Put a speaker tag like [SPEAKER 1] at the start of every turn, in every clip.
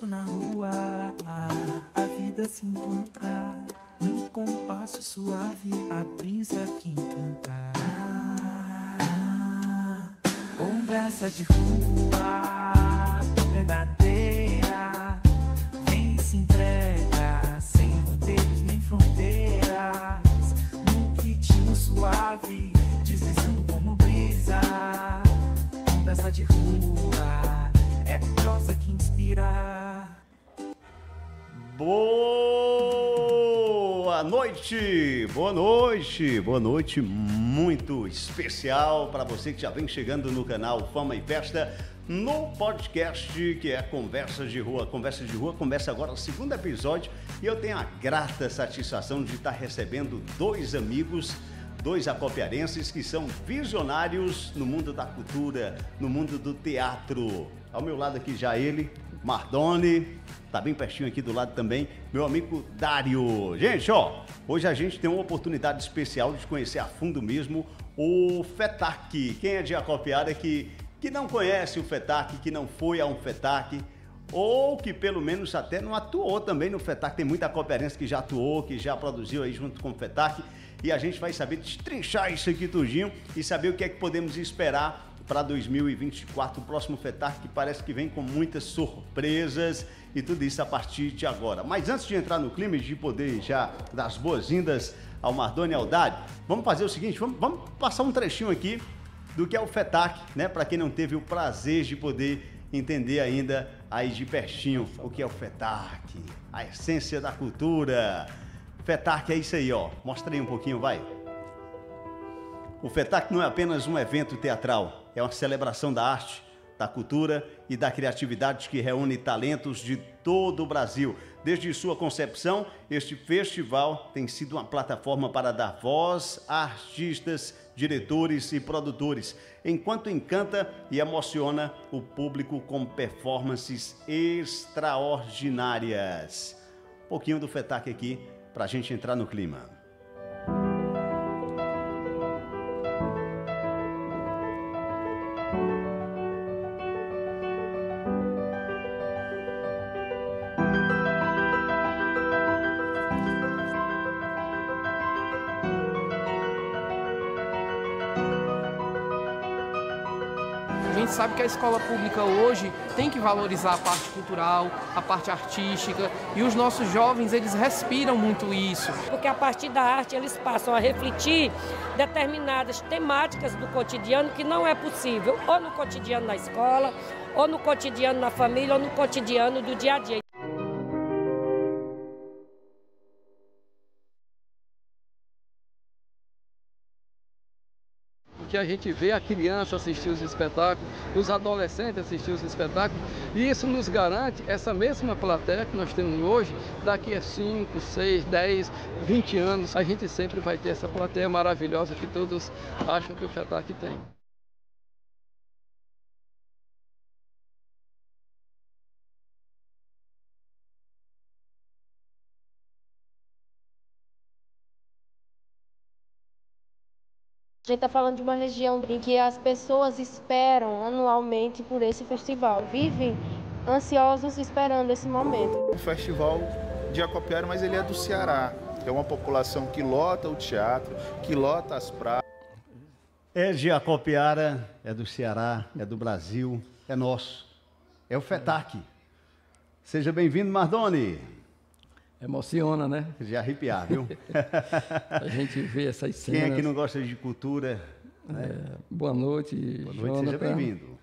[SPEAKER 1] passo na rua, a vida se encontra. Um compasso suave, a brisa que
[SPEAKER 2] encanta. Com braça de rua.
[SPEAKER 3] noite, boa noite muito especial para você que já vem chegando no canal Fama e Festa no podcast que é Conversa de Rua. Conversa de Rua começa agora o segundo episódio e eu tenho a grata satisfação de estar recebendo dois amigos dois acopiarenses que são visionários no mundo da cultura, no mundo do teatro. Ao meu lado aqui já ele, Mardone tá bem pertinho aqui do lado também, meu amigo Dário. Gente, ó, hoje a gente tem uma oportunidade especial de conhecer a fundo mesmo o FETAC. Quem é de acopiada que, que não conhece o FETAC, que não foi a um FETAC, ou que pelo menos até não atuou também no FETAC. Tem muita cooperança que já atuou, que já produziu aí junto com o FETAC. E a gente vai saber destrinchar isso aqui tudinho e saber o que é que podemos esperar para 2024, o próximo FETAR que parece que vem com muitas surpresas e tudo isso a partir de agora. Mas antes de entrar no clima e de poder já dar as boas-vindas ao Mardoni Aldade, vamos fazer o seguinte, vamos, vamos, passar um trechinho aqui do que é o FETAC, né? Para quem não teve o prazer de poder entender ainda aí de pertinho o que é o FETAC, a essência da cultura. FETAC é isso aí, ó. Mostra aí um pouquinho, vai. O FETAC não é apenas um evento teatral, é uma celebração da arte, da cultura e da criatividade que reúne talentos de todo o Brasil. Desde sua concepção, este festival tem sido uma plataforma para dar voz a artistas, diretores e produtores, enquanto encanta e emociona o público com performances extraordinárias. Um pouquinho do FETAC aqui para a gente entrar no clima.
[SPEAKER 2] sabe que a escola pública hoje tem que valorizar a parte cultural, a parte artística e os nossos jovens eles respiram
[SPEAKER 1] muito isso.
[SPEAKER 2] Porque a partir da arte eles passam a refletir determinadas temáticas do cotidiano que não é possível ou no cotidiano na escola, ou no cotidiano na família, ou no cotidiano do dia a dia. a gente vê a criança assistir os espetáculos, os adolescentes assistir os espetáculos, e isso nos garante essa mesma plateia que nós temos hoje, daqui a 5, 6, 10, 20 anos, a gente sempre vai ter essa plateia maravilhosa que todos acham que o FETAC tem. A gente está falando de uma região em que as pessoas esperam anualmente por esse festival, vivem ansiosos esperando esse momento.
[SPEAKER 3] O festival de Acopiara, mas ele é do Ceará. É uma população que lota o teatro, que lota as praias. É de Acopiara, é do Ceará, é do Brasil, é nosso. É o FETAC. Seja bem-vindo, Mardoni. Emociona, né? De arrepiar, viu? a gente vê essas cenas. Quem é que não
[SPEAKER 2] gosta de cultura? Né? É, boa noite, Boa noite, Jonathan. seja bem-vindo.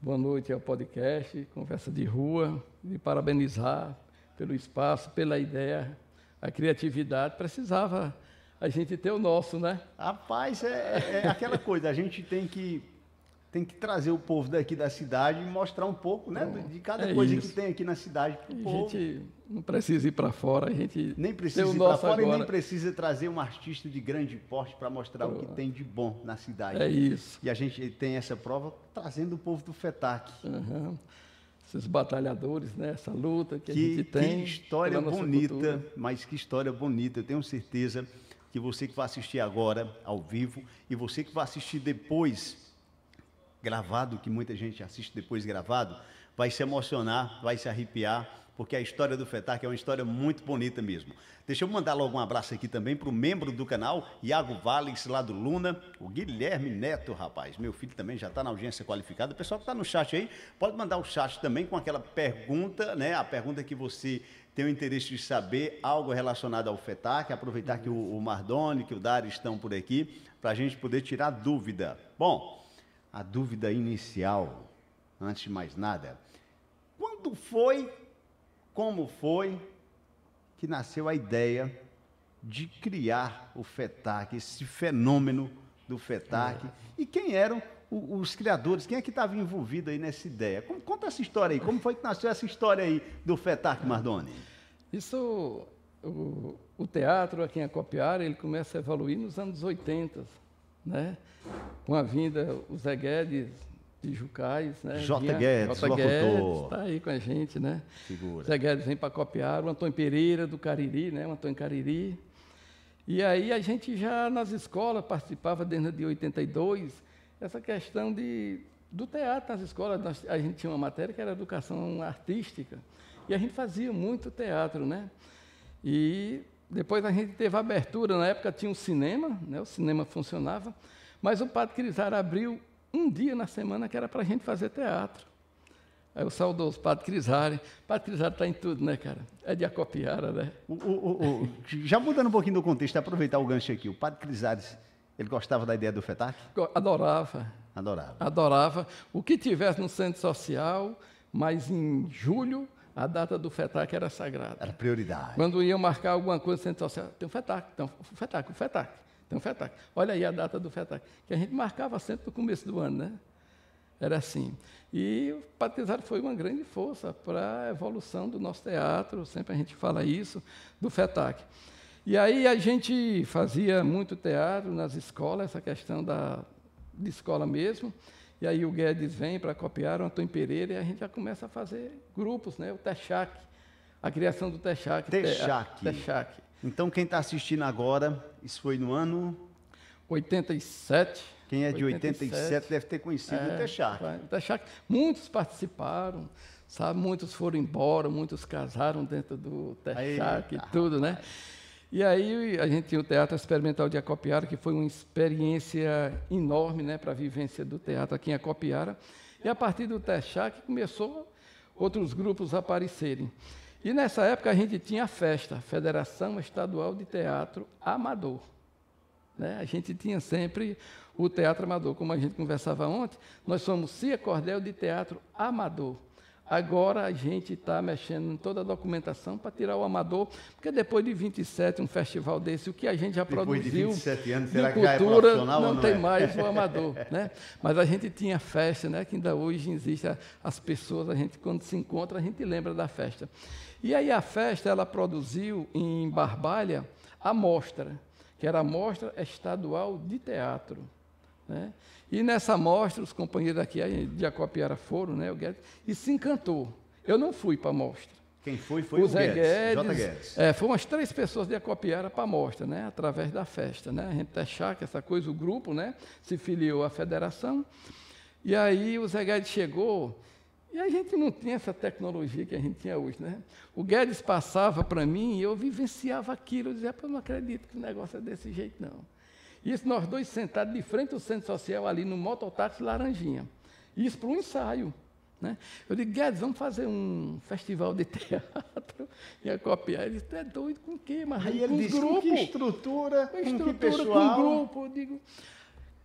[SPEAKER 2] Boa noite ao podcast Conversa de Rua. E parabenizar pelo espaço, pela ideia, a criatividade. Precisava a gente ter o nosso, né? Rapaz,
[SPEAKER 3] é, é aquela coisa, a gente tem que tem que trazer o povo daqui da cidade e mostrar um pouco né, de cada é coisa isso. que tem aqui na cidade para o povo. A gente não
[SPEAKER 2] precisa ir para fora, a gente. Nem precisa ir para fora agora. e nem
[SPEAKER 3] precisa trazer um artista de grande porte para mostrar Pô. o que tem
[SPEAKER 2] de bom na cidade. É isso. E a gente tem
[SPEAKER 3] essa prova trazendo o povo do FETAC.
[SPEAKER 2] Uhum. Esses batalhadores, né? essa luta que, que a gente tem. Que história bonita, cultura.
[SPEAKER 3] mas que história bonita, eu tenho certeza que você que vai assistir agora ao vivo e você que vai assistir depois gravado, que muita gente assiste depois gravado, vai se emocionar, vai se arrepiar, porque a história do FETAC é uma história muito bonita mesmo. Deixa eu mandar logo um abraço aqui também para o membro do canal, Iago Valles, lá do Luna, o Guilherme Neto, rapaz. Meu filho também já está na audiência qualificada. O pessoal que está no chat aí, pode mandar o chat também com aquela pergunta, né? A pergunta que você tem o interesse de saber, algo relacionado ao FETAC. Aproveitar que o, Mardoni, que o Dari estão por aqui, para a gente poder tirar dúvida. Bom, a dúvida inicial, antes de mais nada. Quando foi, como foi que nasceu a ideia de criar o FETAC, esse fenômeno do FETAC? E quem eram os criadores, quem é que estava envolvido aí nessa ideia?
[SPEAKER 2] Como, conta essa história aí, como foi que nasceu essa história aí do FETAC Mardoni? Isso, o, o teatro aqui em Acopiara, é ele começa a evoluir nos anos 80, né? Com a vinda, o Zé Guedes de Jucais, né? J. Vinha, Guedes, J. Guedes está aí com a gente, né? Figura. Zé Guedes vem para copiar, o Antônio Pereira do Cariri, né? O Antônio Cariri. E aí a gente já nas escolas participava desde de 82 essa questão de do teatro nas escolas, nós, a gente tinha uma matéria que era educação artística, e a gente fazia muito teatro, né? E depois a gente teve abertura, na época tinha um cinema, né? o cinema funcionava, mas o Padre Crisar abriu um dia na semana que era para a gente fazer teatro. Aí o saudoso Padre Crisari. Padre Crisari está em tudo, né, cara? É de acopiara, né? O, o, o,
[SPEAKER 3] já mudando um pouquinho do contexto, aproveitar o gancho aqui. O Padre Crisari, ele gostava da ideia do FETAC?
[SPEAKER 2] Adorava. Adorava. Adorava. O que tivesse no centro social, mas em julho a data do FETAC era sagrada. Era prioridade. Quando iam marcar alguma coisa, você assim, ah, tem um FETAC, tem um FETAC, um FETAC, tem um FETAC. Olha aí a data do FETAC, que a gente marcava sempre no começo do ano, né? Era assim. E o patrizado foi uma grande força para a evolução do nosso teatro, sempre a gente fala isso, do FETAC. E aí a gente fazia muito teatro nas escolas, essa questão da, de escola mesmo. E aí o Guedes vem para copiar o Antônio Pereira e a gente já começa a fazer grupos, né? O Texac, a criação do Texac.
[SPEAKER 3] Texac. Então quem está assistindo agora, isso foi no ano 87.
[SPEAKER 2] Quem é de 87, deve ter conhecido é, o Texac. O Texac. Muitos participaram, sabe? Muitos foram embora, muitos casaram dentro do Texac e tudo, né? E aí a gente tinha o Teatro Experimental de Acopiara, que foi uma experiência enorme né, para a vivência do teatro aqui em Acopiara. E a partir do Techá que começou outros grupos a aparecerem. E nessa época a gente tinha a festa, Federação Estadual de Teatro Amador. Né? A gente tinha sempre o teatro amador. Como a gente conversava ontem, nós somos Cia Cordel de Teatro Amador. Agora a gente está mexendo em toda a documentação para tirar o amador, porque depois de 27, um festival desse, o que a gente já depois produziu de, 27 anos, será de é cultura, que é não, não tem é? mais o amador. né? Mas a gente tinha festa, né? que ainda hoje existe as pessoas, a gente quando se encontra, a gente lembra da festa. E aí a festa, ela produziu em Barbalha a mostra, que era a Mostra Estadual de Teatro. Né? E nessa mostra, os companheiros daqui de Acopiara foram, né, o Guedes, e se encantou. Eu não fui para a mostra. Quem foi foi o, o Zé Guedes. Guedes, Guedes. É, foram as três pessoas de Acopiara para a mostra, né, através da festa. Né? A gente é que essa coisa, o grupo né, se filiou à federação. E aí o Zé Guedes chegou, e a gente não tinha essa tecnologia que a gente tinha hoje. Né? O Guedes passava para mim e eu vivenciava aquilo. Eu dizia, eu não acredito que o negócio é desse jeito, não. Isso nós dois sentados de frente ao centro social ali no mototáxi Laranjinha. Isso para um ensaio. Né? Eu digo, Guedes, vamos fazer um festival de teatro. E a copiar. Ele disse, é doido com o quê? Mas Aí ele disse, grupo, com que
[SPEAKER 3] estrutura, com, estrutura, com que pessoal? Com grupo. Eu digo,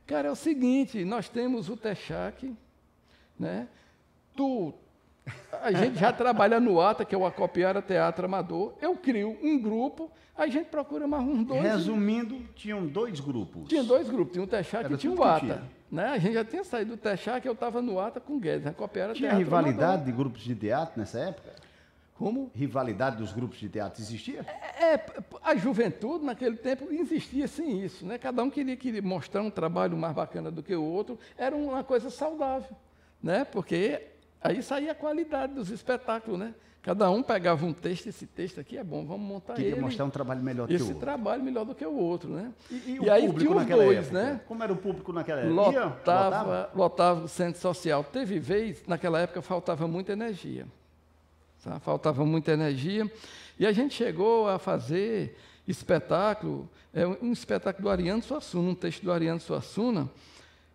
[SPEAKER 2] cara, é o seguinte, nós temos o Texac, né? Tu a gente já trabalha no ATA, que é o Acopiara Teatro Amador. Eu crio um grupo, a gente procura mais um, dois. Resumindo, e... tinham dois grupos. Tinha dois grupos, tinha o Texac e tinha o ATA. Tinha. Né? A gente já tinha saído do Texac, eu estava no ATA com o Guedes, né? Acopiara Tinha Teatro rivalidade Amador. de grupos de teatro nessa época? Como? Rivalidade dos grupos de teatro existia? É, é, a juventude naquele tempo existia sim isso, né? Cada um queria, queria mostrar um trabalho mais bacana do que o outro, era uma coisa saudável, né? Porque Aí saía é a qualidade dos espetáculos, né? Cada um pegava um texto, esse texto aqui é bom, vamos montar Queria ele. Queria mostrar um trabalho melhor do que o outro. Esse trabalho melhor do que o outro, né? E, e, e aí tinha os dois, época? né? Como era o público naquela época? Lotava, lotava, lotava o centro social. Teve vez, naquela época faltava muita energia. Tá? Faltava muita energia. E a gente chegou a fazer espetáculo, é, um espetáculo do Ariano Suassuna, um texto do Ariano Suassuna,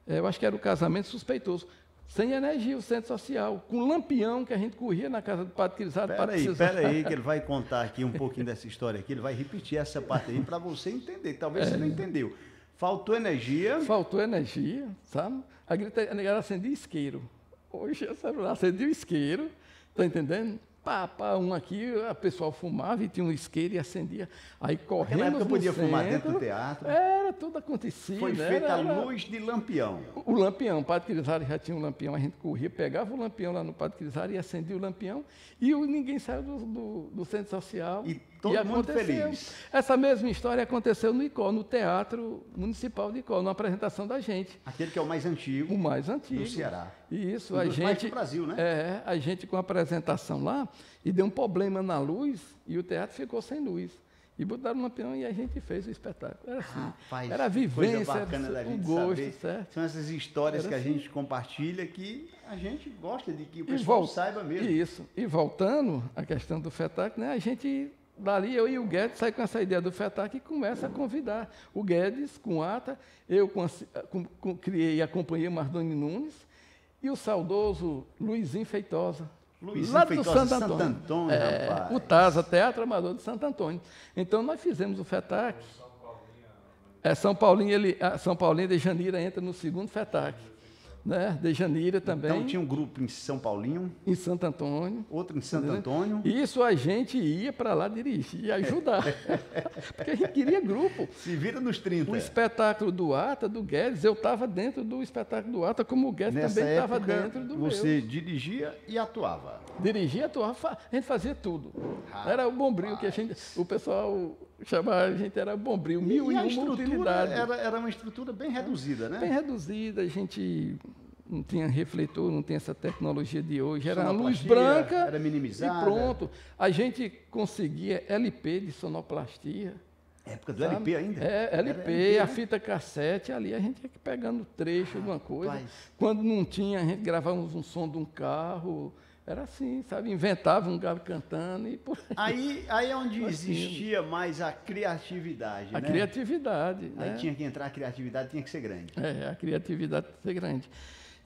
[SPEAKER 2] é, eu acho que era o casamento suspeitoso sem energia, o centro social, com lampião que a gente corria na casa do Padre Crisado. Peraí, aí que ele
[SPEAKER 3] vai contar aqui um pouquinho dessa história aqui, ele vai repetir essa parte aí para você entender, talvez é. você não é. entendeu. Faltou energia.
[SPEAKER 2] Faltou energia, sabe? A grita, era negada acendia isqueiro. Hoje o é celular acendia o isqueiro, tá entendendo? pá, pá, um aqui, o pessoal fumava e tinha um isqueiro e acendia. Aí correndo. Naquela época podia centro, fumar dentro do teatro. Era, tudo acontecia. Foi né? feita a luz de lampião. O, lampião, o Padre Crisari já tinha um lampião, a gente corria, pegava o lampião lá no Padre Crisari e acendia o lampião. E ninguém saiu do, do, do centro social. E todo e mundo aconteceu. feliz. Essa mesma história aconteceu no ICO, no Teatro Municipal de ICO, numa apresentação da gente. Aquele que é o mais antigo. O mais antigo. Do Ceará. E isso, um a gente. Do Brasil, né? É, a gente com a apresentação lá e deu um problema na luz e o teatro ficou sem luz. E botaram uma peão e a gente fez o espetáculo. Era assim. Rapaz, era a vivência, coisa bacana da gente gosto, saber. Certo? São essas histórias era que assim. a gente compartilha que a gente gosta de que o pessoal saiba mesmo. Isso. E voltando à questão do FETAC, né, a gente Dali eu e o Guedes saímos com essa ideia do FETAC e começa a convidar. O Guedes com ata, eu com, eh, com, criei e acompanhei Mardoni Nunes e o saudoso Luizinho Feitosa. Luizinho lá Feitosa, do Santo Antônio. Santo Antônio é, rapaz. O TASA, Teatro Amador de Santo Antônio. Então nós fizemos o FETAC. É, São Paulinho, ele, São Paulinho de Janeiro entra no segundo FETAC né? De Janeira então, também. Então tinha um grupo em São Paulinho. Em Santo Antônio. Outro em Santo Antônio. Isso a gente ia para lá dirigir e ajudar. É. Porque a gente queria grupo. Se vira nos 30. O espetáculo do Ata, do Guedes, eu estava dentro do espetáculo do Ata, como o Guedes Nessa também estava dentro do Você meu. dirigia e atuava. Dirigia e atuava. A gente fazia tudo. Rapaz. Era o bombril que a gente, o pessoal chamava, a gente era bombril, mil e, e uma utilidade. Era,
[SPEAKER 3] era uma estrutura bem reduzida, né? Bem
[SPEAKER 2] reduzida, a gente não tinha refletor, não tinha essa tecnologia de hoje, era a luz branca era minimizada. e pronto. A gente conseguia LP de sonoplastia. É época do sabe? LP ainda? É, LP, LP a né? fita cassete, ali a gente ia pegando trecho, ah, alguma coisa. Rapaz. Quando não tinha, a gente gravávamos um som de um carro, era assim, sabe? Inventava um galo cantando e por aí. Aí, é onde assim. existia
[SPEAKER 3] mais a criatividade. A né? criatividade. Aí né? tinha
[SPEAKER 2] que entrar a criatividade, tinha que ser grande. É, a criatividade tinha que ser grande.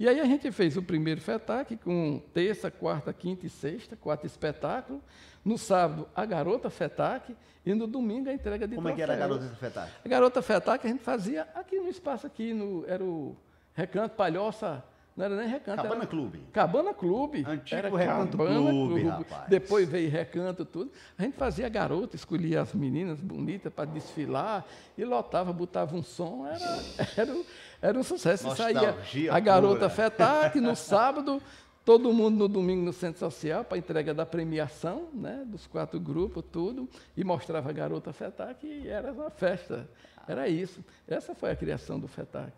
[SPEAKER 2] E aí a gente fez o primeiro FETAC com terça, quarta, quinta e sexta, quatro espetáculo. No sábado, a Garota FETAC e no domingo a entrega de Como é que era a Garota FETAC? A Garota FETAC a gente fazia aqui no espaço aqui, no, era o Recanto Palhoça não era nem Recanto. Cabana era... Clube. Cabana Clube. Antigo era Recanto Cabana Clube, Clube, rapaz. Depois veio Recanto tudo. A gente fazia garota, escolhia as meninas bonitas para desfilar e lotava, botava um som. Era, era, era um sucesso. Nostalgia saía a garota FETAC no sábado, todo mundo no domingo no Centro Social para entrega da premiação né, dos quatro grupos, tudo. E mostrava a garota FETAC e era uma festa. Era isso. Essa foi a criação do FETAC.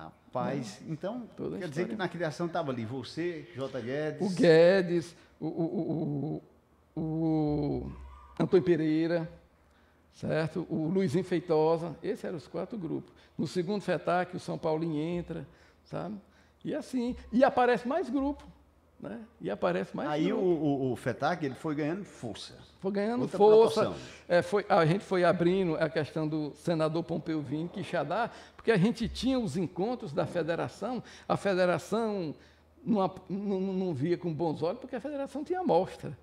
[SPEAKER 2] Rapaz,
[SPEAKER 3] é. então Toda quer dizer que na
[SPEAKER 2] criação estava ali você, J. Guedes. O Guedes, o, o, o, o Antônio Pereira, certo? O Luizinho Feitosa, esses eram os quatro grupos. No segundo FETAC, o São Paulo entra, sabe? E assim, e aparece mais grupo. Né? E aparece mais. Aí o,
[SPEAKER 3] o, o, FETAC ele foi ganhando força.
[SPEAKER 2] Foi ganhando Outra força. É, foi, a gente foi abrindo a questão do senador Pompeu que Xadá, porque a gente tinha os encontros da federação, a federação não, não, não via com bons olhos, porque a federação tinha amostra.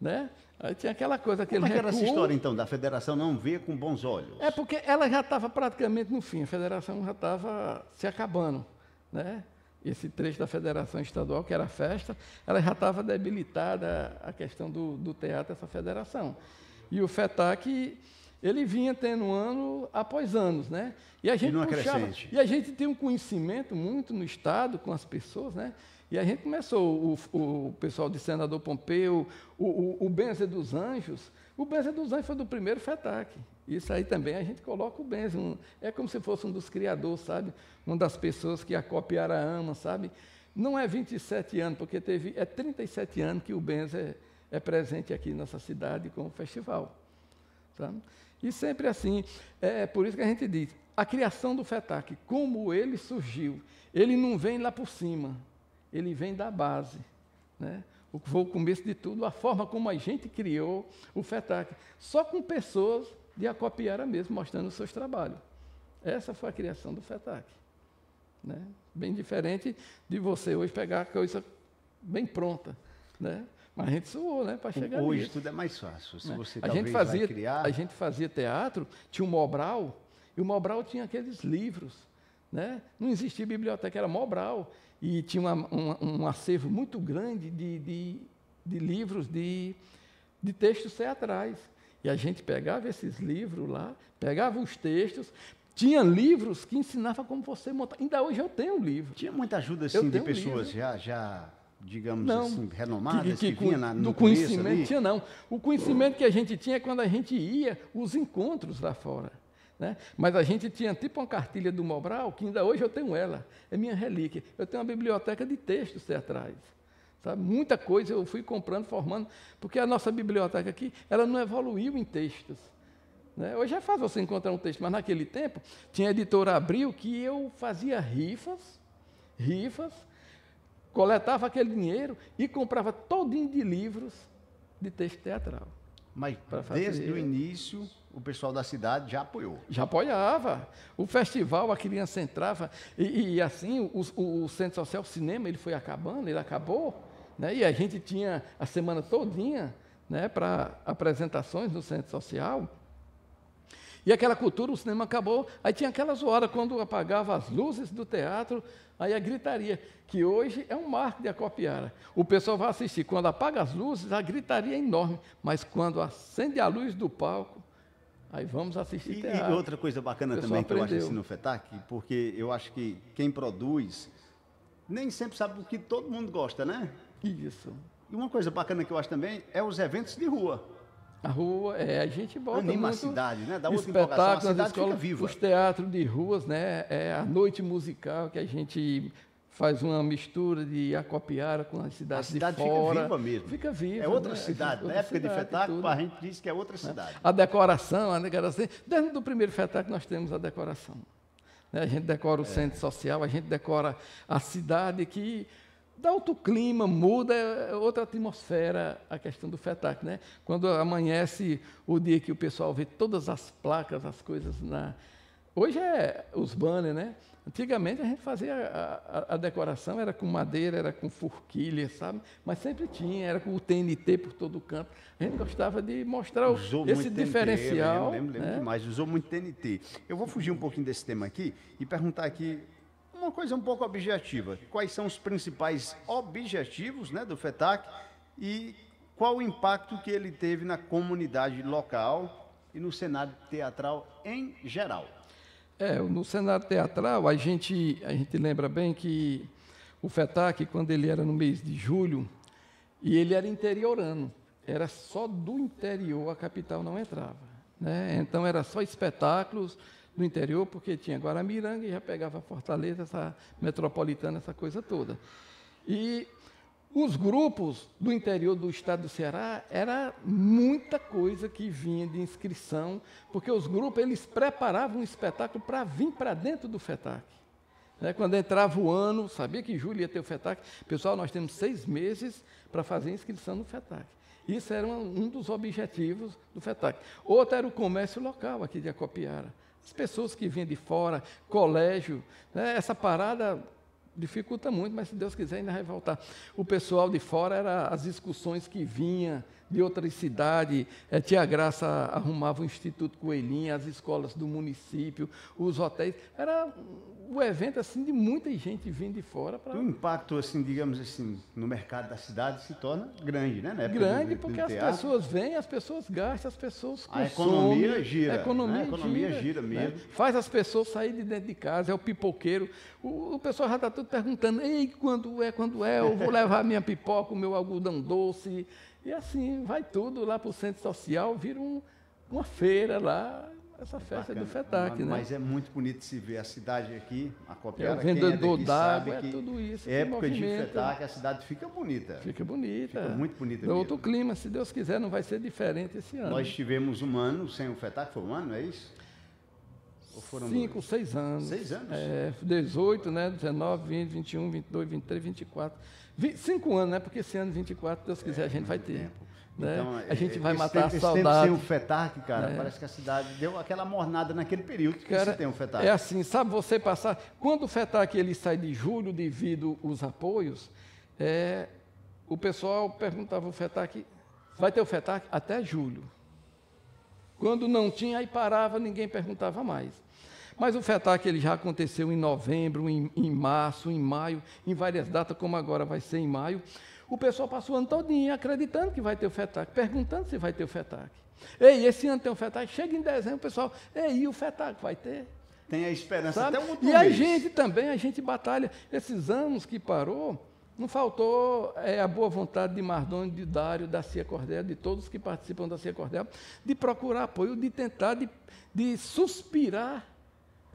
[SPEAKER 2] Né? Aí tinha aquela coisa que Como é que era essa história então
[SPEAKER 3] da federação não ver com bons olhos?
[SPEAKER 2] É porque ela já estava praticamente no fim, a federação já estava se acabando, né? esse trecho da Federação Estadual, que era festa, ela já estava debilitada a questão do, do teatro, essa federação. E o FETAC, ele vinha tendo ano após anos, né? E a gente e puxava, E a gente tem um conhecimento muito no Estado, com as pessoas, né? E a gente começou, o, o pessoal de Senador Pompeu, o, o, o Benzer dos Anjos. O Benzer dos Anjos foi do primeiro FETAC. Isso aí também a gente coloca o benzo. É como se fosse um dos criadores, sabe? Uma das pessoas que a copiara ama, sabe? Não é 27 anos, porque teve, é 37 anos que o Benz é, é presente aqui nessa cidade com o festival. Sabe? E sempre assim, é, é por isso que a gente diz, a criação do FETAC, como ele surgiu, ele não vem lá por cima, ele vem da base. Né? O, foi o começo de tudo, a forma como a gente criou o FETAC. Só com pessoas de a copiar a mesmo, mostrando os seus trabalhos. Essa foi a criação do FETAC. Né? Bem diferente de você hoje pegar a coisa bem pronta. Né? Mas a gente suou, né, para chegar Hoje ali. tudo é mais fácil. Se né? você a gente fazia, criar... a gente fazia teatro, tinha um Mobral, e o Mobral tinha aqueles livros, né? Não existia biblioteca, era Mobral e tinha uma, uma, um acervo muito grande de, de, de livros de, de textos teatrais. E a gente pegava esses livros lá, pegava os textos, tinha livros que ensinava como você montar. Ainda hoje eu tenho um livro. Tinha muita ajuda assim, de pessoas
[SPEAKER 3] já, já, digamos não, assim, renomadas que, que, que vinha na, no Do conhecimento ali. tinha
[SPEAKER 2] não. O conhecimento que a gente tinha é quando a gente ia os encontros lá fora. Né? Mas a gente tinha tipo uma cartilha do Mobral, que ainda hoje eu tenho ela, é minha relíquia. Eu tenho uma biblioteca de textos teatrais. Sabe? Muita coisa eu fui comprando, formando, porque a nossa biblioteca aqui ela não evoluiu em textos. Né? Hoje é fácil você encontrar um texto, mas naquele tempo tinha editora Abril que eu fazia rifas, rifas, coletava aquele dinheiro e comprava todinho de livros de texto teatral. Mas desde o início o pessoal da cidade já apoiou. Já apoiava. O festival, a criança entrava. E, e assim, o, o, o, Centro Social Cinema ele foi acabando, ele acabou. Né? E a gente tinha a semana todinha né, para apresentações no centro social. E aquela cultura, o cinema acabou. Aí tinha aquelas horas quando apagava as luzes do teatro, aí a gritaria, que hoje é um marco de Acopiara. O pessoal vai assistir. Quando apaga as luzes, a gritaria é enorme. Mas quando acende a luz do palco, aí vamos assistir e, teatro. E outra coisa bacana também que eu acho assim no
[SPEAKER 3] FETAC, porque eu acho que quem produz nem sempre sabe o que todo mundo gosta, né? Isso. E uma coisa bacana que eu acho também é os eventos de rua. A rua, é, a gente bota Anima muito a cidade, né? Dá outra espetáculos, a cidade escola, viva. Os
[SPEAKER 2] teatros de ruas, né? É a noite musical que a gente faz uma mistura de Acopiara com a cidade, a cidade de fora. fica viva mesmo. Fica viva. É outra né? cidade. Na né? época cidade, de espetáculo, a gente diz que é outra cidade. A decoração, a decoração. Dentro do primeiro espetáculo, nós temos a decoração. Né? A gente decora o é. centro social, a gente decora a cidade que dá outro clima, muda, é outra atmosfera a questão do FETAC. Né? Quando amanhece o dia que o pessoal vê todas as placas, as coisas na. Hoje é os banners, né? Antigamente a gente fazia a, a, a, decoração, era com madeira, era com forquilha, sabe? Mas sempre tinha, era com o TNT por todo o canto. A gente gostava de mostrar usou esse muito diferencial.
[SPEAKER 3] TNT, eu lembro, lembro, lembro né? demais, usou muito TNT. Eu vou fugir um pouquinho desse tema aqui e perguntar aqui uma coisa um pouco objetiva. Quais são os principais objetivos né, do FETAC e qual o impacto que ele teve na comunidade local e no cenário teatral em geral?
[SPEAKER 2] É, no cenário teatral, a gente, a gente lembra bem que o FETAC, quando ele era no mês de julho, e ele era interiorano, era só do interior a capital não entrava. Né? Então, era só espetáculos do interior, porque tinha Guaramiranga e já pegava Fortaleza, essa metropolitana, essa coisa toda. E os grupos do interior do estado do Ceará era muita coisa que vinha de inscrição, porque os grupos eles preparavam um espetáculo para vir para dentro do FETAC. Né, quando entrava o ano, sabia que julho ia ter o FETAC. Pessoal, nós temos seis meses para fazer a inscrição no FETAC. Isso era um dos objetivos do FETAC. Outro era o comércio local aqui de Acopiara. As pessoas que vêm de fora, colégio, né? essa parada dificulta muito, mas se Deus quiser ainda vai voltar. O pessoal de fora era as discussões que vinha de outra cidade É, eh, Tia Graça arrumava o Instituto Coelhinha, as escolas do município, os hotéis. Era o evento assim de muita gente vindo de fora para. O impacto assim, digamos assim, no mercado da cidade se torna grande, né? grande do, do, porque do as pessoas vêm, as pessoas gastam, as pessoas consomem. A economia gira. A né? economia, né? a economia gira, gira né? mesmo. Né? Faz as pessoas saírem de dentro de casa, é o pipoqueiro. O, o pessoal já está tudo perguntando: "Ei, quando é? Quando é? Eu vou levar minha pipoca, o meu algodão doce, e assim vai tudo lá para o centro social, vira um, uma feira lá, essa é festa bacana. do FETAC, mas, né? Mas
[SPEAKER 3] é muito bonito se ver a cidade aqui, a Copiara, é, vendedor quem é d'água, é tudo isso. Época de FETAC,
[SPEAKER 2] a cidade fica bonita. Fica bonita. Fica muito bonita mesmo. Outro clima, se Deus quiser, não vai ser diferente esse ano. Nós
[SPEAKER 3] tivemos um ano sem o FETAC, foi um ano, é isso? Ou foram Cinco,
[SPEAKER 2] dois? seis anos. Seis anos? É, 18, né? 19, 20, 21, 22, 23, 24. 20, cinco anos, né? Porque esse ano, 24, Deus quiser, é, a gente vai ter. Tempo. Né? Então, a é, gente vai matar tempo, a saudade. Esse tempo sem o FETAC, cara, é. parece
[SPEAKER 3] que a cidade deu aquela mornada naquele período que cara, você tem o FETAC. É assim,
[SPEAKER 2] sabe, você passar... Quando o FETAC ele sai de julho devido os apoios, é, o pessoal perguntava o FETAC, vai ter o FETAC? Até julho. Quando não tinha, aí parava, ninguém perguntava mais. Mas o FETAC ele já aconteceu em novembro, em, em março, em maio, em várias datas, como agora vai ser em maio. O pessoal passou o ano todinho acreditando que vai ter o FETAC, perguntando se vai ter o FETAC. Ei, esse ano tem o FETAC, chega em dezembro, o pessoal, ei, e o FETAC vai ter? Tem a esperança Sabe? até o último E mês. a gente também, a gente batalha. Esses anos que parou, não faltou é, a boa vontade de Mardoni, de Dário, da Cia Cordel, de todos que participam da Cia Cordel, de procurar apoio, de tentar, de, de suspirar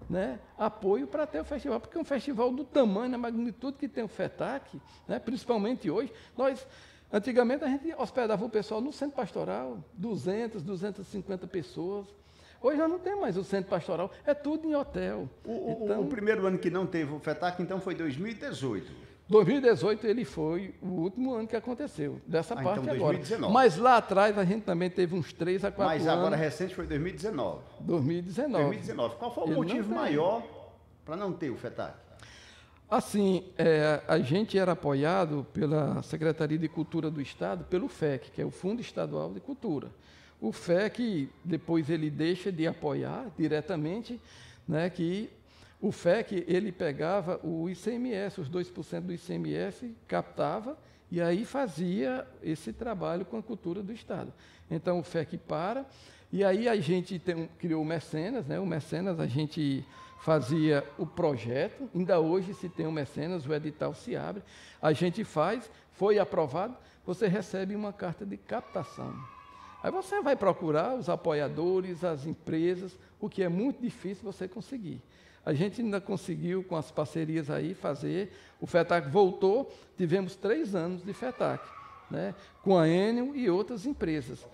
[SPEAKER 2] né, apoio para ter o festival, porque é um festival do tamanho, da magnitude que tem o FETAC, né, principalmente hoje. Nós, antigamente, a gente hospedava o pessoal no centro pastoral, 200, 250 pessoas. Hoje nós não temos mais o centro pastoral, é tudo em hotel. O, então, o, o então, primeiro ano que não teve o FETAC, então, foi 2018. 2018 ele foi o último ano que aconteceu, dessa ah, parte então, 2019. agora. Mas lá atrás a gente também teve uns três a quatro anos. Mas agora anos. recente foi 2019. 2019. 2019. Qual foi o ele motivo maior para não ter o FETAC? Assim, é, a gente era apoiado pela Secretaria de Cultura do Estado, pelo FEC, que é o Fundo Estadual de Cultura. O FEC, depois ele deixa de apoiar diretamente, né, que o FEC, ele pegava o ICMS, os 2% do ICMS, captava e aí fazia esse trabalho com a cultura do Estado. Então, o FEC para, e aí a gente tem, criou o Mecenas, né? o Mecenas a gente fazia o projeto, ainda hoje se tem o Mecenas, o edital se abre, a gente faz, foi aprovado, você recebe uma carta de captação. Aí você vai procurar os apoiadores, as empresas, o que é muito difícil você conseguir. A gente ainda conseguiu, com as parcerias aí, fazer. O FETAC voltou, tivemos três anos de FETAC, né? com a Enel e outras empresas.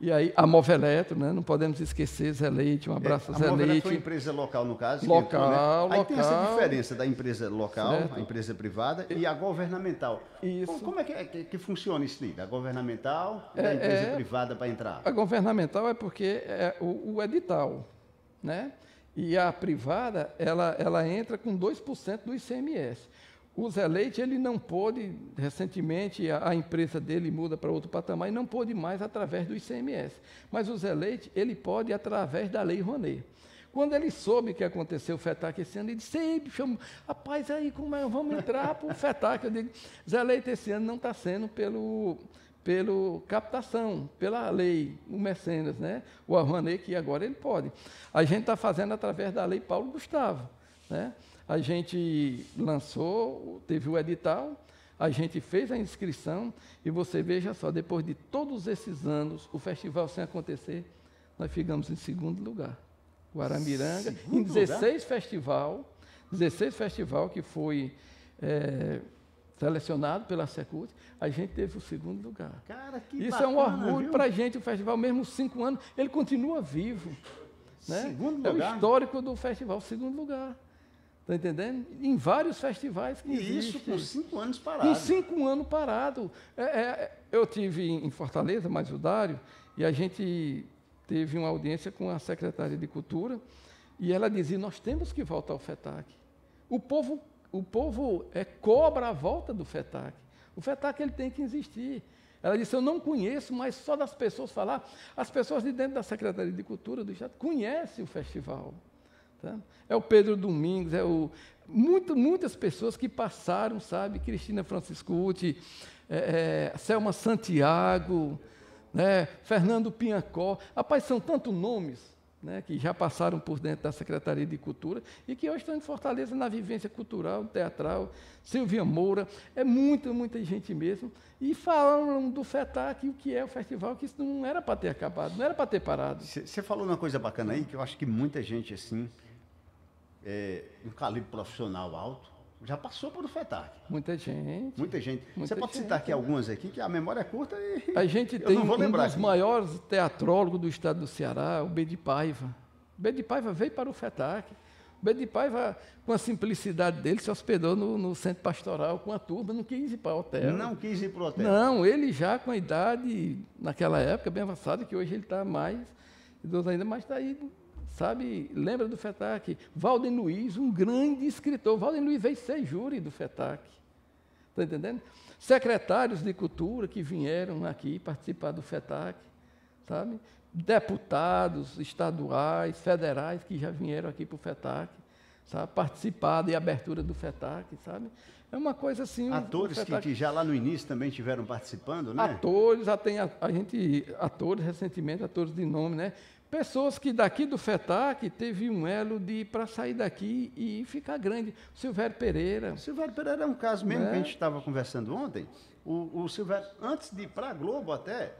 [SPEAKER 2] E aí, a Moveletro, né? não podemos esquecer, Zé Leite, um abraço, é, a Zé Moveletro Leite. É uma empresa local, no caso. Local, local. né? Aí local, tem essa diferença
[SPEAKER 3] da empresa local, certo. a empresa privada, e, a governamental. Isso. como é, é que, que, funciona isso aí? Da governamental e é, da empresa é. privada para entrar?
[SPEAKER 2] A governamental é porque é o, o edital, né? e a privada ela, ela entra com 2% do ICMS. O Zé Leite ele não pôde, recentemente a, a empresa dele muda para outro patamar e não pôde mais através do ICMS. Mas o Zé Leite ele pode através da Lei Rouanet. Quando ele soube que aconteceu o FETAC esse ano, ele disse, Ei, bicho, rapaz, aí como é? Vamos entrar para o FETAC. Eu digo, Zé Leite esse ano não está sendo pelo pelo captação, pela lei, o mecenas, né? O Arvanê, que agora ele pode. A gente está fazendo através da lei Paulo Gustavo, né? A gente lançou, teve o edital, a gente fez a inscrição e você veja só, depois de todos esses anos, o festival sem acontecer, nós ficamos em segundo lugar. Guaramiranga, segundo em 16 lugar? festival, 16 festival que foi é, selecionado pela Secult, a gente teve o segundo lugar. Cara, que Isso bacana, é um orgulho para a gente, o festival, mesmo cinco anos, ele continua vivo. Né? Segundo é lugar? É o histórico do festival, segundo lugar. Está entendendo? Em vários festivais que E existe. isso por
[SPEAKER 3] cinco anos parado. Por
[SPEAKER 2] cinco anos parado. É, é, eu tive em Fortaleza, mais o Dário, e a gente teve uma audiência com a secretária de Cultura, e ela dizia, nós temos que voltar ao FETAC. O povo o povo é, cobra a volta do FETAC. O FETAC ele tem que existir. Ela disse: Eu não conheço, mas só das pessoas falar. As pessoas de dentro da Secretaria de Cultura do Estado conhecem o festival. Tá? É o Pedro Domingos, é o. Muito, muitas pessoas que passaram, sabe? Cristina Franciscuti, é, é, Selma Santiago, né? Fernando Pinhacó. Rapaz, são tantos nomes né, que já passaram por dentro da Secretaria de Cultura e que hoje estão em Fortaleza na vivência cultural, teatral, Silvia Moura, é muita, muita gente mesmo. E falam do FETAC, o que é o festival, que isso não era para ter acabado, não era para ter parado. Você falou uma coisa
[SPEAKER 3] bacana aí, que eu acho que muita gente, assim, é, um calibre profissional
[SPEAKER 2] alto, já passou pelo o FETAC. Muita gente. Muita gente. Muita Você pode gente, citar aqui né? algumas aqui, que a memória é curta e. A gente tem um dos aqui. maiores teatrólogos do estado do Ceará, o Bede Paiva. O Bede Paiva veio para o FETAC. O Bede Paiva, com a simplicidade dele, se hospedou no, no centro pastoral com a turma, não quis ir para o hotel. Não quis ir para o hotel. Não, ele já com a idade, naquela época, bem avançada, que hoje ele está mais idoso ainda, mas está aí Sabe, lembra do FETAC? Valdem Luiz, um grande escritor. Valdem Luiz veio ser júri do FETAC. Está entendendo? Secretários de cultura que vieram aqui participar do FETAC, sabe? Deputados estaduais, federais que já vieram aqui para o FETAC, sabe? Participar da abertura do FETAC, sabe? É uma coisa assim. Atores que, que, já lá no início também tiveram participando, né? Atores, já tem a, a gente, atores recentemente, atores de nome, né? Pessoas que daqui do FETAC teve um elo de para sair daqui e ficar grande. Silvério Pereira. Silvério Pereira é um caso mesmo é. que a gente estava conversando ontem. O, o Silvério,
[SPEAKER 3] antes de ir para a Globo até,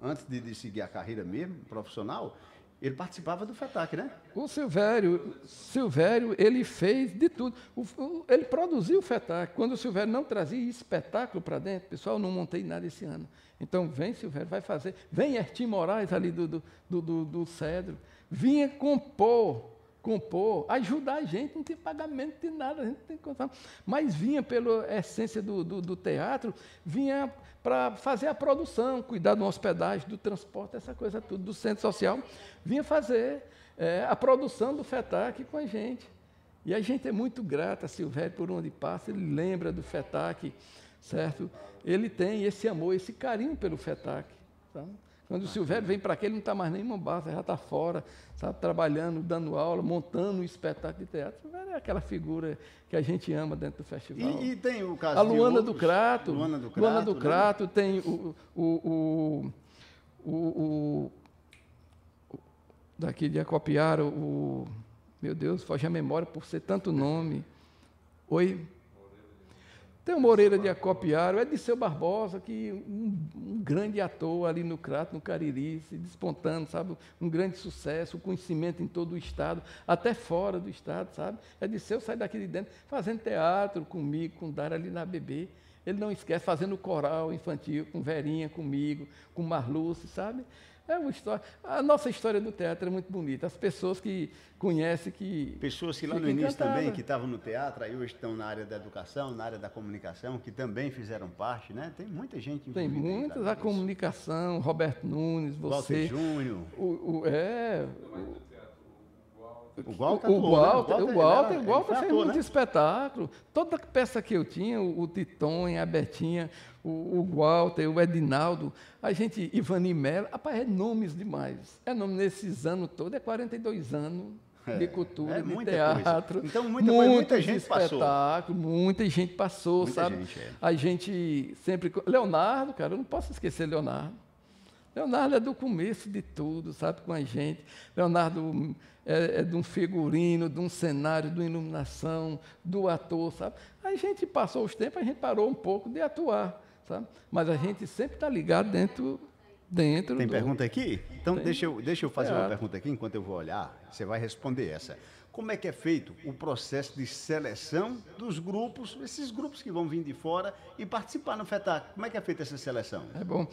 [SPEAKER 3] antes de, de, seguir a carreira mesmo, profissional,
[SPEAKER 2] ele participava do FETAC, né? O Silvério, Silvério ele fez de tudo. O, o, ele produziu o FETAC. Quando o Silvério não trazia espetáculo para dentro, pessoal, não montei nada esse ano. Então, vem Silvério, vai fazer. Vem Ertim Moraes ali do, do, do, do Cedro. Vinha compor, compor, ajudar a gente, não tem pagamento, de nada, a gente tem que contar. Mas vinha pela essência do, do, do teatro, vinha para fazer a produção, cuidar do hospedagem, do transporte, essa coisa tudo, do centro social. Vinha fazer é, a produção do FETAC com a gente. E a gente é muito grata Silvério por onde passa, ele lembra do FETAC certo? Ele tem esse amor, esse carinho pelo FETAC. Tá? Quando o Silvério vem para cá, ele não está mais nem em Mombasa, já está fora, sabe, trabalhando, dando aula, montando um espetáculo de teatro. Silvério é aquela figura que a gente ama dentro do festival. E, e
[SPEAKER 3] tem o caso A Luana do Crato. Luana do Crato. Luana do Crato,
[SPEAKER 2] né? tem o, o, o, o, Daqui de Acopiar, o. Meu Deus, foge a memória por ser tanto nome. Oi? Tem o Moreira de Acopiaro, é de seu Barbosa, que um, um, grande ator ali no Crato, no Cariri, se despontando, sabe? Um grande sucesso, conhecimento em todo o Estado, até fora do Estado, sabe? É de seu sai daqui de dentro, fazendo teatro comigo, com Dara ali na BB. Ele não esquece, fazendo coral infantil, com Verinha, comigo, com Marluce, sabe? É uma história. A nossa história do teatro é muito bonita. As pessoas que conhecem que. Pessoas que lá no início também, que estavam no teatro,
[SPEAKER 3] aí hoje estão na área da educação, na área da comunicação, que também fizeram parte, né? Tem muita gente envolvida. Tem muitas,
[SPEAKER 2] a comunicação, Roberto Nunes, você. Walter Júnior. O, o, é. O, o Walter, tá o Walter, né? o Walter, o Walter, Walter fez muito né? espetáculo. Toda peça que eu tinha, o, o Titon, a Betinha, o, o, Walter, o Edinaldo, a gente, Ivani Mello, rapaz, é nomes demais. É nome nesses anos todos, é 42 anos é, de cultura, é, é de teatro. Coisa. Então, muita, muita, muita gente espetáculo, passou. Muita gente passou, muita sabe? Gente, é. A gente sempre. Leonardo, cara, eu não posso esquecer Leonardo. Leonardo é do começo de tudo, sabe, com a gente. Leonardo é, é de um figurino, de um cenário, de uma iluminação, do ator, sabe. A gente passou os tempos, a gente parou um pouco de atuar, sabe. Mas a gente sempre está ligado dentro Dentro Tem do... pergunta aqui? Então deixa eu, deixa eu fazer Teatro. uma pergunta
[SPEAKER 3] aqui enquanto eu vou olhar. Você vai responder essa. Como é que é feito o processo de seleção dos grupos, esses grupos que vão vir de fora e participar no FETAC? Como é que é feita essa
[SPEAKER 2] seleção? É bom.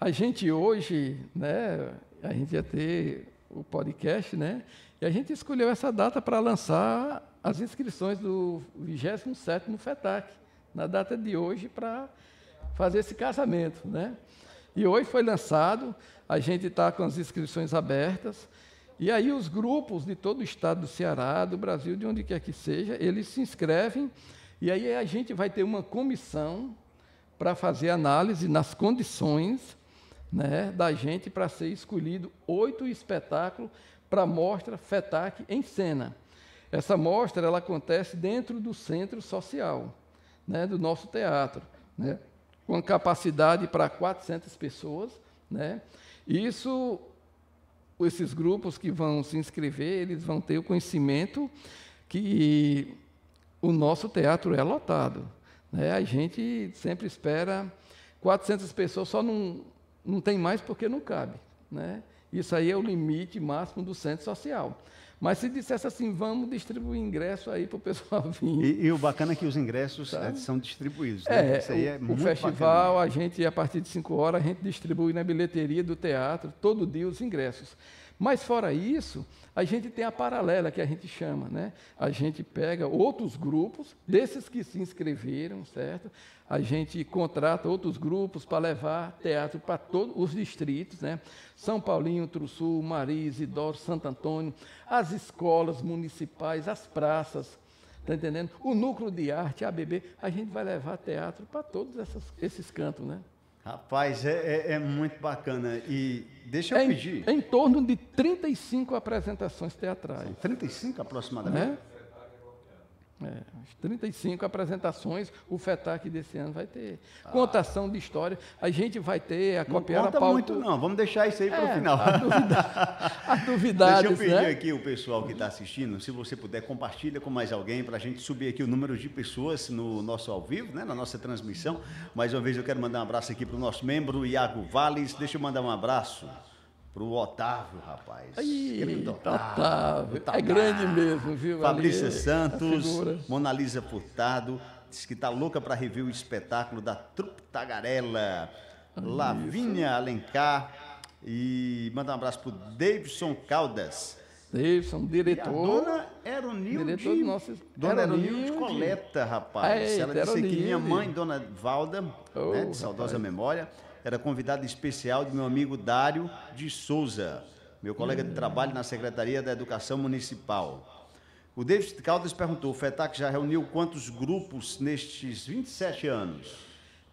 [SPEAKER 2] A gente hoje, né, a gente ia ter o podcast, né? E a gente escolheu essa data para lançar as inscrições do 27º FETAC, na data de hoje, para fazer esse casamento, né? E hoje foi lançado, a gente está com as inscrições abertas, e aí os grupos de todo o estado do Ceará, do Brasil, de onde quer que seja, eles se inscrevem, e aí a gente vai ter uma comissão para fazer análise nas condições né, da gente para ser escolhido oito espetáculos para a mostra FETAC em cena. Essa mostra ela acontece dentro do centro social né, do nosso teatro, né, com capacidade para 400 pessoas. Né? Isso, esses grupos que vão se inscrever, eles vão ter o conhecimento que o nosso teatro é lotado. Né? A gente sempre espera 400 pessoas só num, não tem mais porque não cabe. Né? Isso aí é o limite máximo do centro social. Mas se dissesse assim, vamos distribuir ingresso aí para o pessoal vir.
[SPEAKER 3] E, e, o bacana é que os ingressos tá. é, são distribuídos.
[SPEAKER 2] Né? É, Isso aí é o, muito O festival, bacana. a gente, a partir de 5 horas, a gente distribui na bilheteria do teatro, todo dia, os ingressos. Mas fora isso, a gente tem a paralela que a gente chama, né? A gente pega outros grupos, desses que se inscreveram, certo? A gente contrata outros grupos para levar teatro para todos os distritos, né? São Paulinho, Trussul, Maris, Idoro, Santo Antônio, as escolas municipais, as praças, tá entendendo? O núcleo de arte, a ABB, a gente vai levar teatro para todos essas, esses cantos, né?
[SPEAKER 3] Rapaz, é, é, é muito bacana. E deixa eu é pedir.
[SPEAKER 2] Em, em torno de
[SPEAKER 3] 35
[SPEAKER 2] apresentações teatrais. São 35 aproximadamente? É? É, 35 apresentações o FETAC desse ano vai ter. Ah. Contação de história, a gente vai ter a copiar não conta muito não, vamos deixar isso aí para o é, final. A
[SPEAKER 3] duvidar, Deixa eu pedir né? aqui o pessoal que está assistindo, se você puder, compartilha com mais alguém para a gente subir aqui o número de pessoas no nosso ao vivo, né, na nossa transmissão. Mais uma vez eu quero mandar um abraço aqui para o nosso membro, Iago Vales. Deixa eu mandar um abraço. Pro Otávio, rapaz. Aí, tá Otávio. Otávio. Tá é grande mesmo, viu? Fabrícia Ali, Santos, Monalisa Furtado, diz que tá louca para rever o espetáculo da Trupe Tagarela. Lavínia Lavinha isso. Alencar e manda um abraço pro Davidson Caldas. Davidson, diretor. E a dona Eronilde. Diretor do nosso... Dona Eronilde coleta, rapaz. É, Ela disse que minha mãe, dona Valda, oh, né, de saudosa memória, era convidado especial de meu amigo Dário de Souza, meu colega de trabalho na Secretaria da Educação Municipal. O David Caldas perguntou: o FETAC já reuniu quantos grupos nestes 27 anos?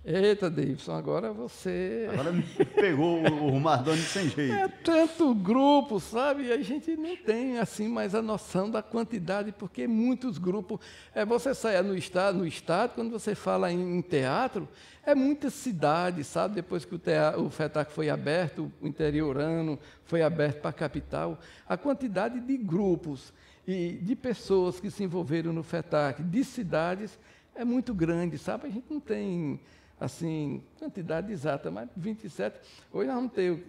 [SPEAKER 3] Eita, Davidson, agora
[SPEAKER 2] você.
[SPEAKER 3] Agora me pegou o Mardoni sem jeito. É
[SPEAKER 2] tanto grupo, sabe? A gente não tem assim mais a noção da quantidade, porque muitos grupos. É, você sai no estado, no estado, quando você fala em, em teatro, é muita cidade, sabe? Depois que o, o FETAC foi aberto, o interiorano foi aberto para a capital, a quantidade de grupos e de pessoas que se envolveram no FETAC, de cidades, é muito grande, sabe? A gente não tem assim, quantidade exata, mas 27. Hoje nós vamos ter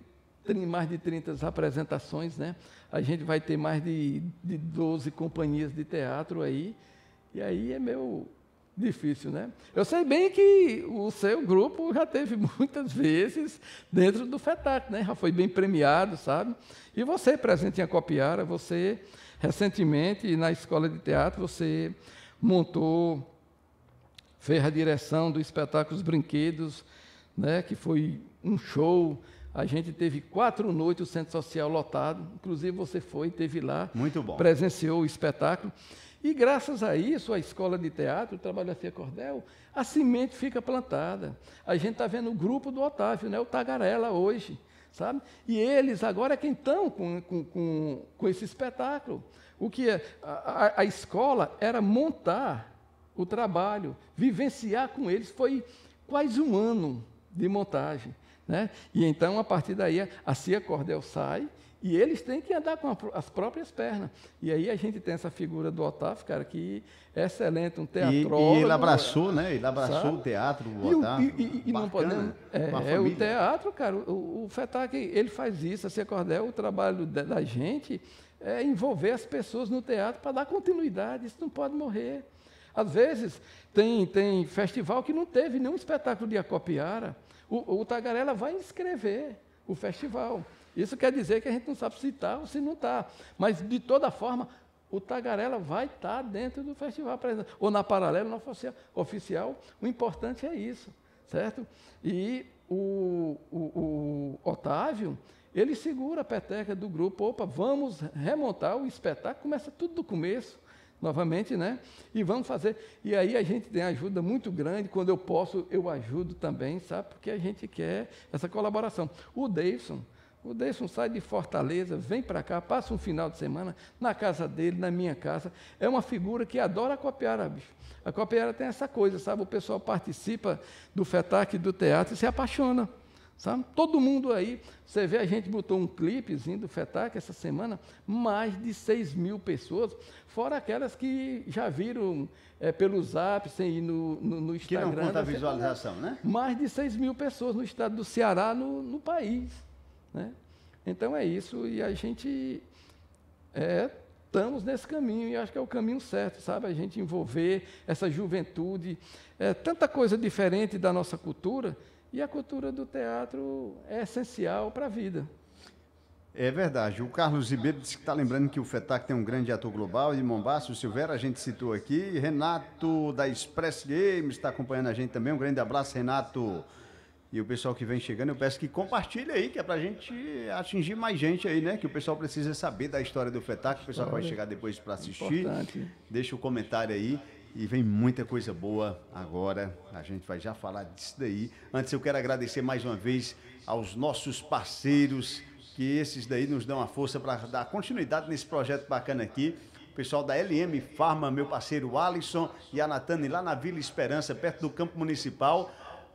[SPEAKER 2] mais de 30 apresentações, né? A gente vai ter mais de, de 12 companhias de teatro aí, e aí é meio difícil, né? Eu sei bem que o seu grupo já teve muitas vezes dentro do FETAC, né? Já foi bem premiado, sabe? E você, presente em Acopiara, você recentemente na escola de teatro você montou fez a direção do espetáculo Os Brinquedos, né, que foi um show. A gente teve quatro noites o centro social lotado, inclusive você foi, teve lá, muito bom, presenciou o espetáculo. E graças a isso, a escola de teatro, o trabalho da assim Cordel, a semente fica plantada. A gente está vendo o grupo do Otávio, né, o Tagarela hoje, sabe? E eles agora é quem estão com, com, com, com esse espetáculo. O que é, a, a, a escola era montar o trabalho, vivenciar com eles. Foi quase um ano de montagem. Né? E então, a partir daí, a Cia Cordel sai e eles têm que andar com as próprias pernas. E aí a gente tem essa figura do Otávio, cara, que é excelente, um teatrólogo. E, e ele é. abraçou,
[SPEAKER 3] né? Ele abraçou sabe? o teatro, o Otávio.
[SPEAKER 2] E, e, e não podemos... É, é, o teatro, cara, o, o FETAC, ele faz isso, a Cia Cordel, o trabalho da, da gente é envolver as pessoas no teatro para dar continuidade, isso não pode morrer. Às vezes, tem, tem festival que não teve nenhum espetáculo de Acopiara. O, o Tagarela vai inscrever o festival. Isso quer dizer que a gente não sabe se está ou se não está. Mas, de toda forma, o Tagarela vai estar tá dentro do festival, ou na paralela, na oficial. O importante é isso, certo? E o, o, o Otávio, ele segura a peteca do grupo, opa, vamos remontar o espetáculo, começa tudo do começo novamente, né? E vamos fazer. E aí a gente tem ajuda muito grande, quando eu posso, eu ajudo também, sabe? Porque a gente quer essa colaboração. O Davidson, o Davidson sai de Fortaleza, vem para cá, passa um final de semana na casa dele, na minha casa. É uma figura que adora a Copiara, bicho. A Copiara tem essa coisa, sabe? O pessoal participa do FETAC, do teatro e se apaixona. Sabe? Todo mundo aí, você vê, a gente botou um clipezinho do FETAC essa semana, mais de 6 mil pessoas, fora aquelas que já viram é, pelo zap, sem ir no, no, no Instagram. Que não conta a assim, visualização, né? Mais de 6 mil pessoas no estado do Ceará, no, no país. Né? Então é isso, e a gente é, estamos nesse caminho e acho que é o caminho certo, sabe? A gente envolver essa juventude, é, tanta coisa diferente da nossa cultura e a cultura do teatro é essencial para a vida. É verdade. O Carlos
[SPEAKER 3] Ribeiro disse que está lembrando que o FETAC tem um grande ator global, de Mombasa, o Silveira, a gente citou aqui. Renato da Express Games está acompanhando a gente também. Um grande abraço, Renato. E o pessoal que vem chegando, eu peço que compartilhe aí, que é para a gente atingir mais gente aí, né? Que o pessoal precisa saber da história do FETAC, o pessoal que vai chegar depois para assistir. Importante. Deixa o um comentário aí. E vem muita coisa boa agora. A gente vai já falar disso daí. Antes eu quero agradecer mais uma vez aos nossos parceiros, que esses daí nos dão a força para dar continuidade nesse projeto bacana aqui. O pessoal da LM Farma, meu parceiro Alisson e a Natane lá na Vila Esperança, perto do campo municipal.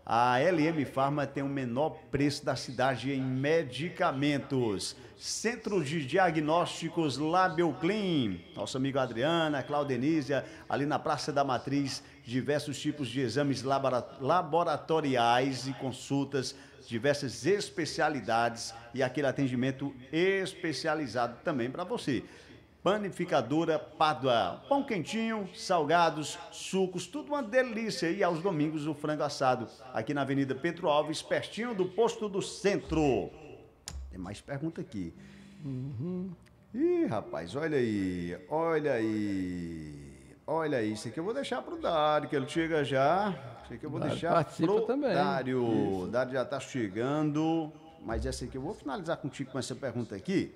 [SPEAKER 3] A LM Farma tem o menor preço da cidade em medicamentos. Centro de Diagnósticos Label Clean. Nosso amigo Adriana, Claudenísia, ali na Praça da Matriz, diversos tipos de exames laboratoriais e consultas, diversas especialidades e aquele atendimento especializado também para você. Panificadora Padua. Pão quentinho, salgados, sucos, tudo uma delícia. E aos domingos o frango assado, aqui na Avenida Pedro Alves, pertinho do posto do centro. Tem mais pergunta aqui.
[SPEAKER 2] Uhum.
[SPEAKER 3] Ih, rapaz, olha aí, olha aí. Olha aí, isso aqui eu vou deixar pro Dário, que ele chega já. Isso aqui eu vou Dário deixar participa pro também. Dário. Isso. Dário já tá chegando. Mas essa aqui eu vou finalizar contigo com essa pergunta aqui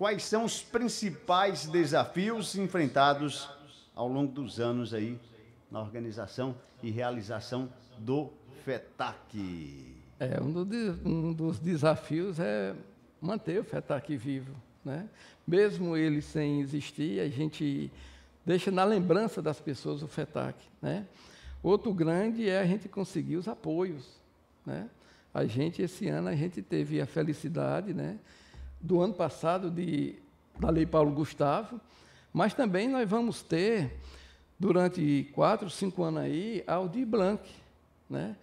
[SPEAKER 3] quais são os principais desafios enfrentados ao longo dos anos aí na organização e realização do FETAC?
[SPEAKER 2] É, um, do, um dos desafios é manter o FETAC vivo. Né? Mesmo ele sem existir, a gente deixa na lembrança das pessoas o FETAC. Né? Outro grande é a gente conseguir os apoios. Né? A gente, esse ano, a gente teve a felicidade né, do ano passado de, da Lei Paulo Gustavo, mas também nós vamos ter, durante quatro, cinco anos aí, Audi Blanc. Né?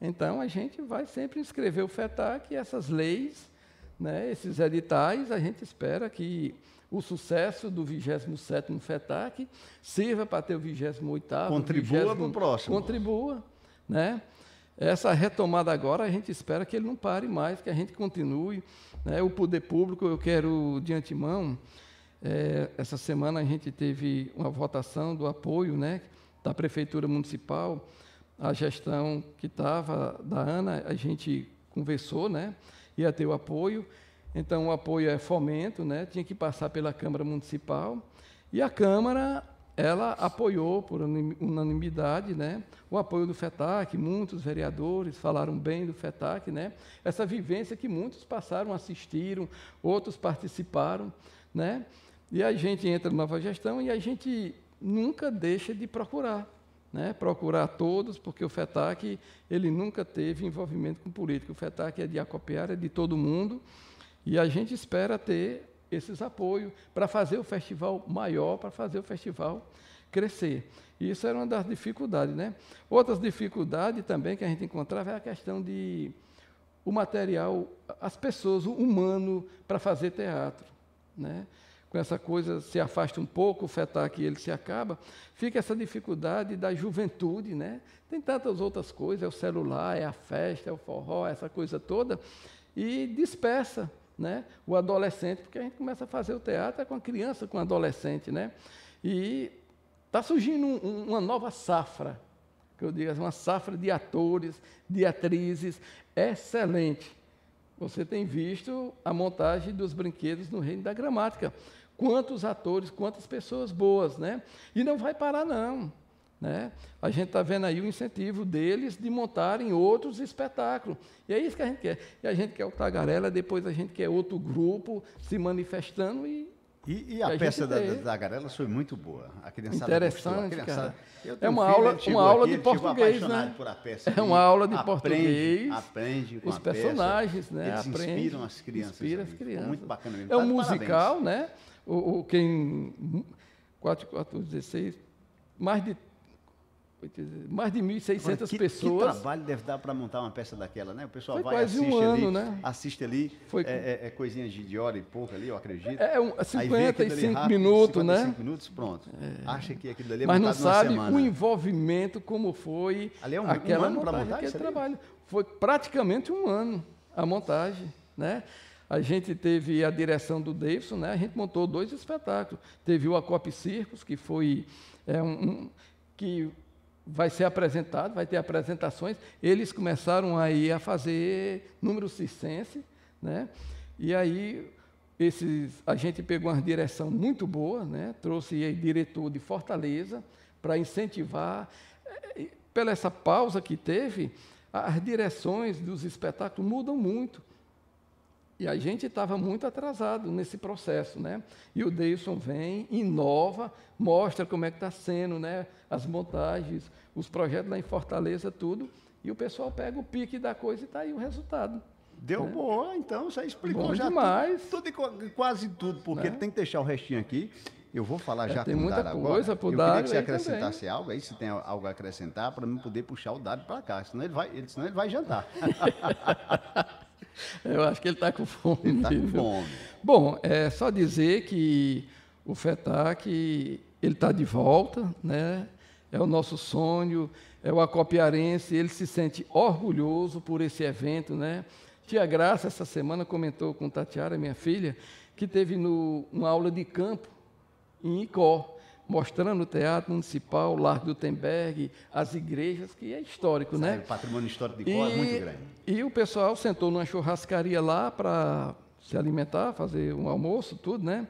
[SPEAKER 2] Então, a gente vai sempre inscrever o FETAC e essas leis, né, esses editais, a gente espera que o sucesso do 27º FETAC sirva para ter o 28º. Contribua 20, para o próximo. Contribua. Né? Essa retomada agora, a gente espera que ele não pare mais, que a gente continue. Né? O poder público, eu quero, de antemão, é, essa semana a gente teve uma votação do apoio né, da Prefeitura Municipal, a gestão que estava da Ana, a gente conversou, né, ia ter o apoio. Então, o apoio é fomento, né, tinha que passar pela Câmara Municipal. E a Câmara ela apoiou por unanimidade né, o apoio do FETAC, muitos vereadores falaram bem do FETAC, né, essa vivência que muitos passaram, assistiram, outros participaram. Né, e a gente entra na nova gestão e a gente nunca deixa de procurar. Né, procurar todos, porque o FETAC ele nunca teve envolvimento com político. O FETAC é de acopiar, é de todo mundo, e a gente espera ter esses apoios para fazer o festival maior, para fazer o festival crescer. E isso era uma das dificuldades. Né? Outras dificuldades também que a gente encontrava é a questão de o material, as pessoas, o humano, para fazer teatro. Né? Com essa coisa se afasta um pouco, o FETAC ele se acaba, fica essa dificuldade da juventude, né? Tem tantas outras coisas, é o celular, é a festa, é o forró, essa coisa toda, e dispersa né? o adolescente, porque a gente começa a fazer o teatro com a criança, com o adolescente. Né? E está surgindo um, uma nova safra, que eu digo, uma safra de atores, de atrizes, excelente. Você tem visto a montagem dos brinquedos no Reino da Gramática. Quantos atores, quantas pessoas boas, né? E não vai parar, não. Né? A gente está vendo aí o incentivo deles de montarem outros espetáculos. E é isso que a gente quer. E a gente quer o Tagarela, depois a gente quer outro grupo se manifestando e. E, e a, a peça da, da Tagarela foi muito boa. A criançada Interessante, a criançada, É uma aula, uma aula de português, né? Por peça, é uma aula de aprende, português. Aprende com os personagens, peça, né? Eles aprende, inspiram as crianças. Inspira as crianças. Muito bacana mesmo. É um tá musical, né? O, o quem 4, 4, 16, mais de mais de 1.600 que, pessoas. Que
[SPEAKER 3] trabalho deve dar para montar uma peça daquela, né? O pessoal Foi vai quase assiste um ano, ali, né? assiste ali, Foi... é, é, é coisinha de hora e pouco ali, eu acredito. É, é um, 55 rápido, minutos, 55 né? 55 minutos, pronto. É. Acha que aquilo ali é Mas não sabe semana. o
[SPEAKER 2] envolvimento como foi. Ali é um, aquela um ano para montar isso trabalho. Foi praticamente um ano a montagem, né? A gente teve a direção do Davidson, né? A gente montou dois espetáculos. Teve o Acop Circos, que foi é, um, um que vai ser apresentado, vai ter apresentações. Eles começaram aí a fazer números circense, né? E aí esses, a gente pegou uma direção muito boa, né? Trouxe aí diretor de Fortaleza para incentivar. Eh, pela essa pausa que teve, as direções dos espetáculos mudam muito. E a gente estava muito atrasado nesse processo, né? E o Deilson vem, inova, mostra como é que está sendo, né? As montagens, os projetos lá em Fortaleza, tudo. E o pessoal pega o pique da coisa e está aí o resultado. Deu né? bom, então você explicou bom já demais.
[SPEAKER 3] Tudo, tudo, quase tudo, porque né? tem que deixar o restinho aqui. Eu vou falar é, já tem com o Dário agora. Coisa pro Eu queria que você acrescentasse também. algo aí, se tem algo a acrescentar, para mim poder puxar o Dário para cá. Senão ele, vai, ele, senão ele vai jantar.
[SPEAKER 2] Eu acho que ele está com fome. Ele está com fome. Bom, é só dizer que o FETAC ele está de volta, né? É o nosso sonho, é o acopiarense, ele se sente orgulhoso por esse evento, né? Tia Graça, essa semana, comentou com Tatiara, minha filha, que teve no, uma aula de campo em Icó mostrando o Teatro Municipal, o Lar do as igrejas, que é histórico, Sabe, né? O patrimônio histórico de Goa é muito grande. E o pessoal sentou numa churrascaria lá para se alimentar, fazer um almoço, tudo, né?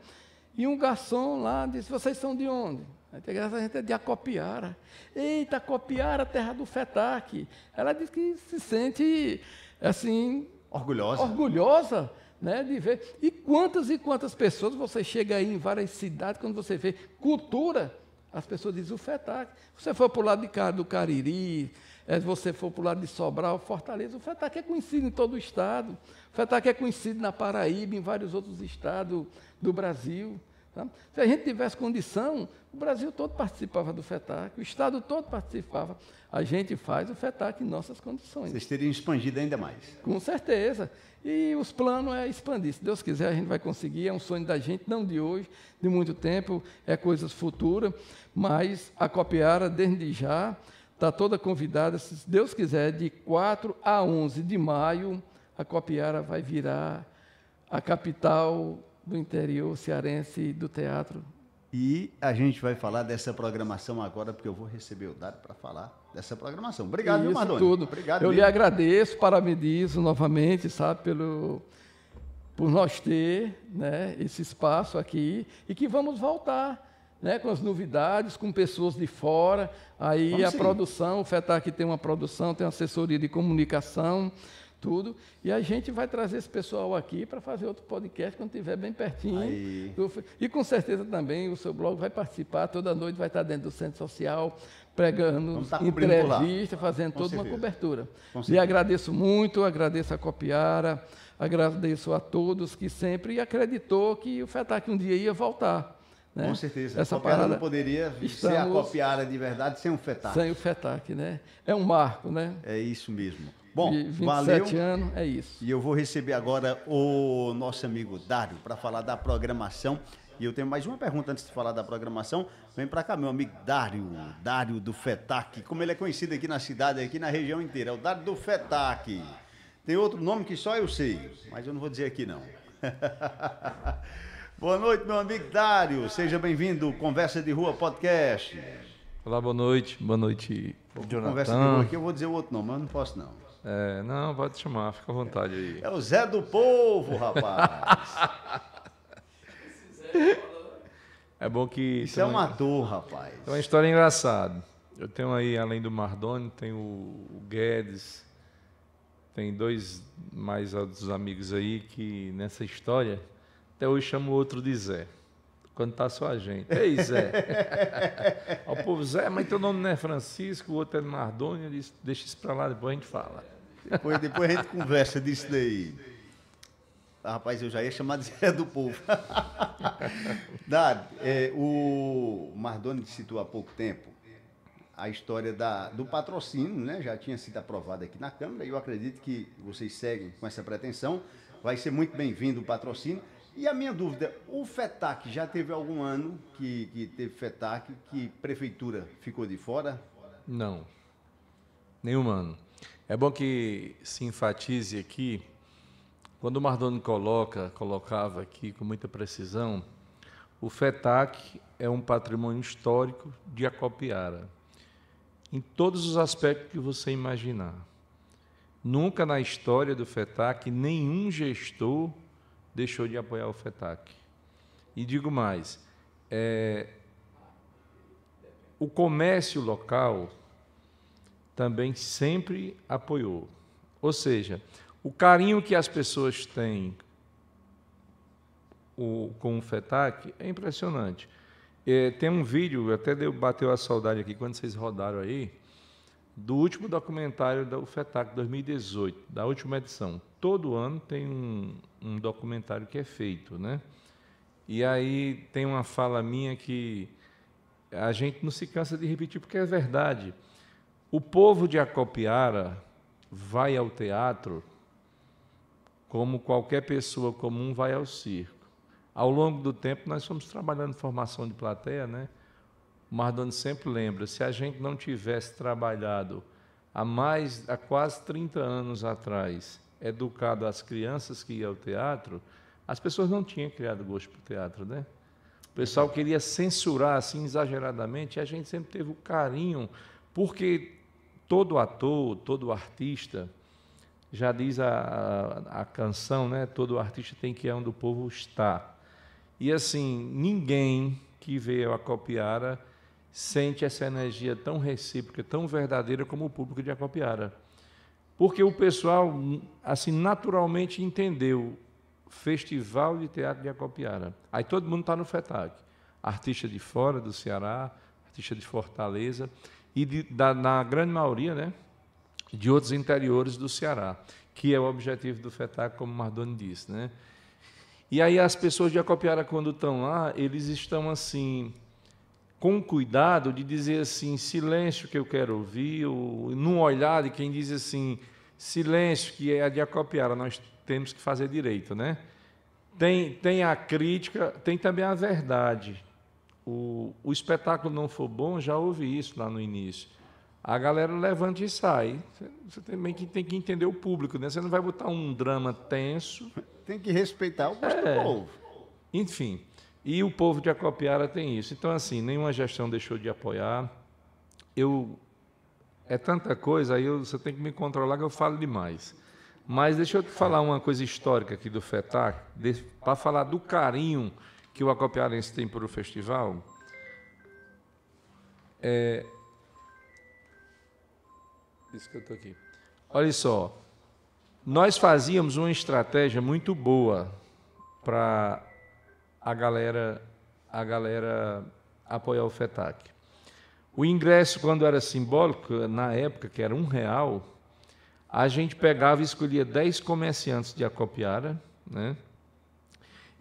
[SPEAKER 2] E um garçom lá disse, vocês são de onde? A gente é de Acopiara. Eita, Acopiara, terra do Fetac. Ela disse que se sente, assim... Orgulhosa. Orgulhosa né, de ver. E quantas e quantas pessoas você chega aí em várias cidades, quando você vê cultura, as pessoas dizem o FETAC. Você for para o lado de cá, do Cariri, se é, você for para o lado de Sobral, Fortaleza, o FETAC é conhecido em todo o estado. O FETAC é conhecido na Paraíba, em vários outros estados do Brasil. Tá? Se a gente tivesse condição, o Brasil todo participava do FETAC, o Estado todo participava. A gente faz o FETAC em nossas condições. Vocês teriam expandido ainda mais. Com certeza. E os planos é expandir. Se Deus quiser, a gente vai conseguir. É um sonho da gente, não de hoje, de muito tempo, é coisas futuras. Mas a Copiara, desde já, está toda convidada. Se Deus quiser, de 4 a 11 de maio, a Copiara vai virar a capital do interior cearense do teatro.
[SPEAKER 3] E a gente vai falar dessa programação agora, porque eu vou receber o dado para falar dessa programação. Obrigado, Isso, viu, tudo. Obrigado eu mesmo. lhe agradeço,
[SPEAKER 2] parabenizo novamente, sabe, pelo por nós ter né, esse espaço aqui e que vamos voltar né, com as novidades, com pessoas de fora. Aí vamos a produção, o FETAC tem uma produção, tem uma assessoria de comunicação tudo. E a gente vai trazer esse pessoal aqui para fazer outro podcast quando estiver bem pertinho. E com certeza também o seu blog vai participar, toda noite vai estar dentro do centro social, pregando tá entrevista, fazendo com toda certeza. uma cobertura. E agradeço muito, agradeço a Copiara, agradeço a todos que sempre acreditou que o FETAC um dia ia voltar. Né? Com certeza. Essa Copiara parada não poderia ser a Copiara de verdade sem o FETAC. Sem o FETAC, né?
[SPEAKER 3] É um marco,
[SPEAKER 2] né? É isso
[SPEAKER 3] mesmo. Bom, 27 valeu. anos, é isso. E eu vou receber agora o nosso amigo Dário para falar da programação. E eu tenho mais uma pergunta antes de falar da programação. Vem para cá, meu amigo Dário, Dário do FETAC, como ele é conhecido aqui na cidade, aqui na região inteira, é o Dário do FETAC. Tem outro nome que só eu sei, mas eu não vou dizer aqui não. boa noite, meu amigo Dário, seja bem-vindo, Conversa de Rua Podcast.
[SPEAKER 1] Olá, boa noite, boa noite, Jonathan. Conversa de Rua aqui,
[SPEAKER 3] eu vou dizer o outro nome, mas não posso não.
[SPEAKER 1] É, não, pode chamar, fica à vontade aí. É o Zé do Povo, rapaz. é bom que. Isso é uma dor, rapaz. É uma história engraçada. Eu tenho aí, além do Mardoni, tem o Guedes, tem dois mais outros amigos aí que nessa história até hoje chama o outro de Zé. Quando tá só a gente. Ei, Zé. o povo, Zé, mas teu nome não é Francisco, o outro é Mardoni. ele disse, deixa isso para lá, depois a gente fala. Depois, depois a gente conversa disso daí. Ah, rapaz, eu já ia chamar de Zé do Povo.
[SPEAKER 3] Dado, é, o Mardoni citou há pouco tempo a história da, do patrocínio, né? Já tinha sido aprovado aqui na Câmara e eu acredito que vocês seguem com essa pretensão. Vai ser muito bem-vindo o patrocínio. E a minha dúvida, o FETAC já teve algum ano que, que teve FETAC que prefeitura ficou de fora?
[SPEAKER 1] Não. Nenhum ano. É bom que se enfatize aqui, quando o Mardoni coloca, colocava aqui com muita precisão, o FETAC é um patrimônio histórico de Acopiara, em todos os aspectos que você imaginar. Nunca na história do FETAC nenhum gestor deixou de apoiar o FETAC. E digo mais, é, o comércio local também sempre apoiou. Ou seja, o carinho que as pessoas têm com o FETAC é impressionante. É, tem um vídeo, até deu, bateu a saudade aqui quando vocês rodaram aí, do último documentário do FETAC 2018, da última edição. Todo ano tem um, um documentário que é feito, né? E aí tem uma fala minha que a gente não se cansa de repetir porque é verdade. O povo de Acopiara vai ao teatro como qualquer pessoa comum vai ao circo. Ao longo do tempo, nós fomos trabalhando formação de plateia, né? O Mardone sempre lembra: se a gente não tivesse trabalhado há mais, há quase 30 anos atrás, educado as crianças que iam ao teatro, as pessoas não tinham criado gosto para o teatro, né? O pessoal queria censurar assim exageradamente, e a gente sempre teve o carinho, porque todo ator, todo artista, já diz a, a, canção, né? Todo artista tem que ir é onde o povo está. E assim, ninguém que veio a Copiara sente essa energia tão recíproca, tão verdadeira como o público de Acopiara. Porque o pessoal, assim, naturalmente entendeu Festival de Teatro de Acopiara. Aí todo mundo está no FETAC. Artista de fora do Ceará, artista de Fortaleza e de, da, na grande maioria né, de outros interiores do Ceará, que é o objetivo do FETAC, como Mardoni disse. Né? E aí as pessoas de Acopiara, quando estão lá, eles estão assim, com cuidado de dizer assim, silêncio que eu quero ouvir, ou num olhar de quem diz assim, silêncio que é a de Acopiara, nós temos que fazer direito, né? Tem, tem a crítica, tem também a verdade, o, o espetáculo não for bom, já ouvi isso lá no início. A galera levanta e sai. Você também tem que entender o público, né? Você não vai botar um drama tenso. Tem que respeitar o gosto é. do povo. Enfim. E o povo de Acopiara tem isso. Então, assim, nenhuma gestão deixou de apoiar. Eu. É tanta coisa, aí eu, você tem que me controlar que eu falo demais. Mas deixa eu te falar uma coisa histórica aqui do FETAC, para falar do carinho que o Acopiarense tem para o festival é. Isso que eu estou aqui. Olha só. Nós fazíamos uma estratégia muito boa para a galera, a galera apoiar o FETAC. O ingresso, quando era simbólico, na época, que era um real, a gente pegava e escolhia 10 comerciantes de Acopiara, né?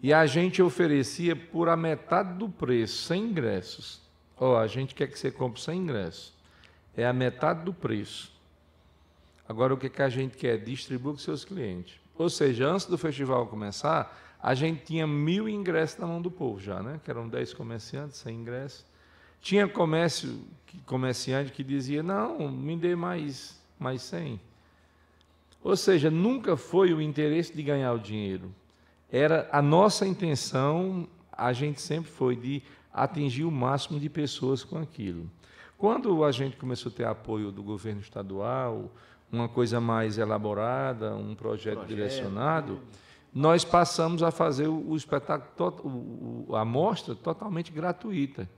[SPEAKER 1] e a gente oferecia por a metade do preço, sem ingressos. Ó, oh, a gente quer que você compre sem ingressos. É a metade do preço. Agora, o que, que a gente quer? Distribuir com seus clientes. Ou seja, antes do festival começar, a gente tinha mil ingressos na mão do povo já, né? Que eram dez comerciantes sem ingressos. Tinha comércio, comerciante que dizia, não, me dê mais, mais 100. Ou seja, nunca foi o interesse de ganhar o dinheiro era a nossa intenção, a gente sempre foi de atingir o máximo de pessoas com aquilo. Quando a gente começou a ter apoio do governo estadual, uma coisa mais elaborada, um projeto, projeto direcionado, né? nós passamos a fazer o, espetáculo, a mostra totalmente gratuita.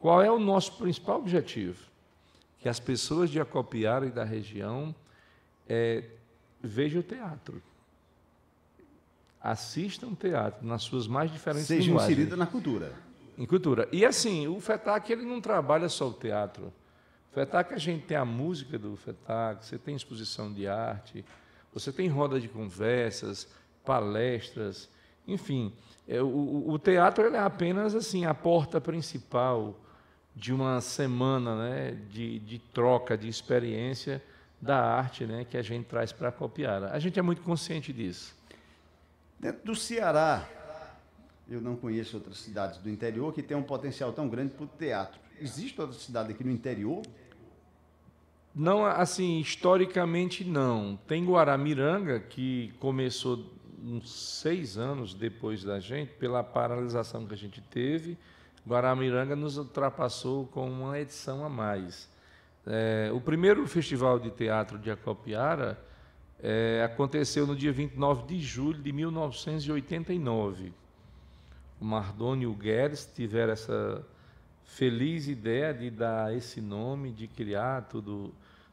[SPEAKER 1] Qual é o nosso principal objetivo? Que as pessoas de Acopiara e da região é, vejam o teatro assistam teatro nas suas mais diferentes Seja linguagens. Seja inserida na cultura. Em cultura. E assim, o FETAC ele não trabalha só o teatro. O FETAC a gente tem a música do FETAC, você tem exposição de arte, você tem roda de conversas, palestras, enfim. É, o, o, teatro é apenas assim a porta principal de uma semana né, de, de troca, de experiência da arte né, que a gente traz para copiar. A gente é muito consciente disso.
[SPEAKER 3] Dentro do Ceará, eu não conheço outras cidades do interior que tenham um potencial tão grande para o teatro. Existe outra cidade aqui no interior?
[SPEAKER 1] Não, assim, historicamente não. Tem Guaramiranga, que começou uns seis anos depois da gente, pela paralisação que a gente teve. Guaramiranga nos ultrapassou com uma edição a mais. É, o primeiro festival de teatro de Acopiara é, aconteceu no dia 29 de julho de 1989. O Mardoni e o Guedes tiveram essa feliz ideia de dar esse nome, de criar tudo,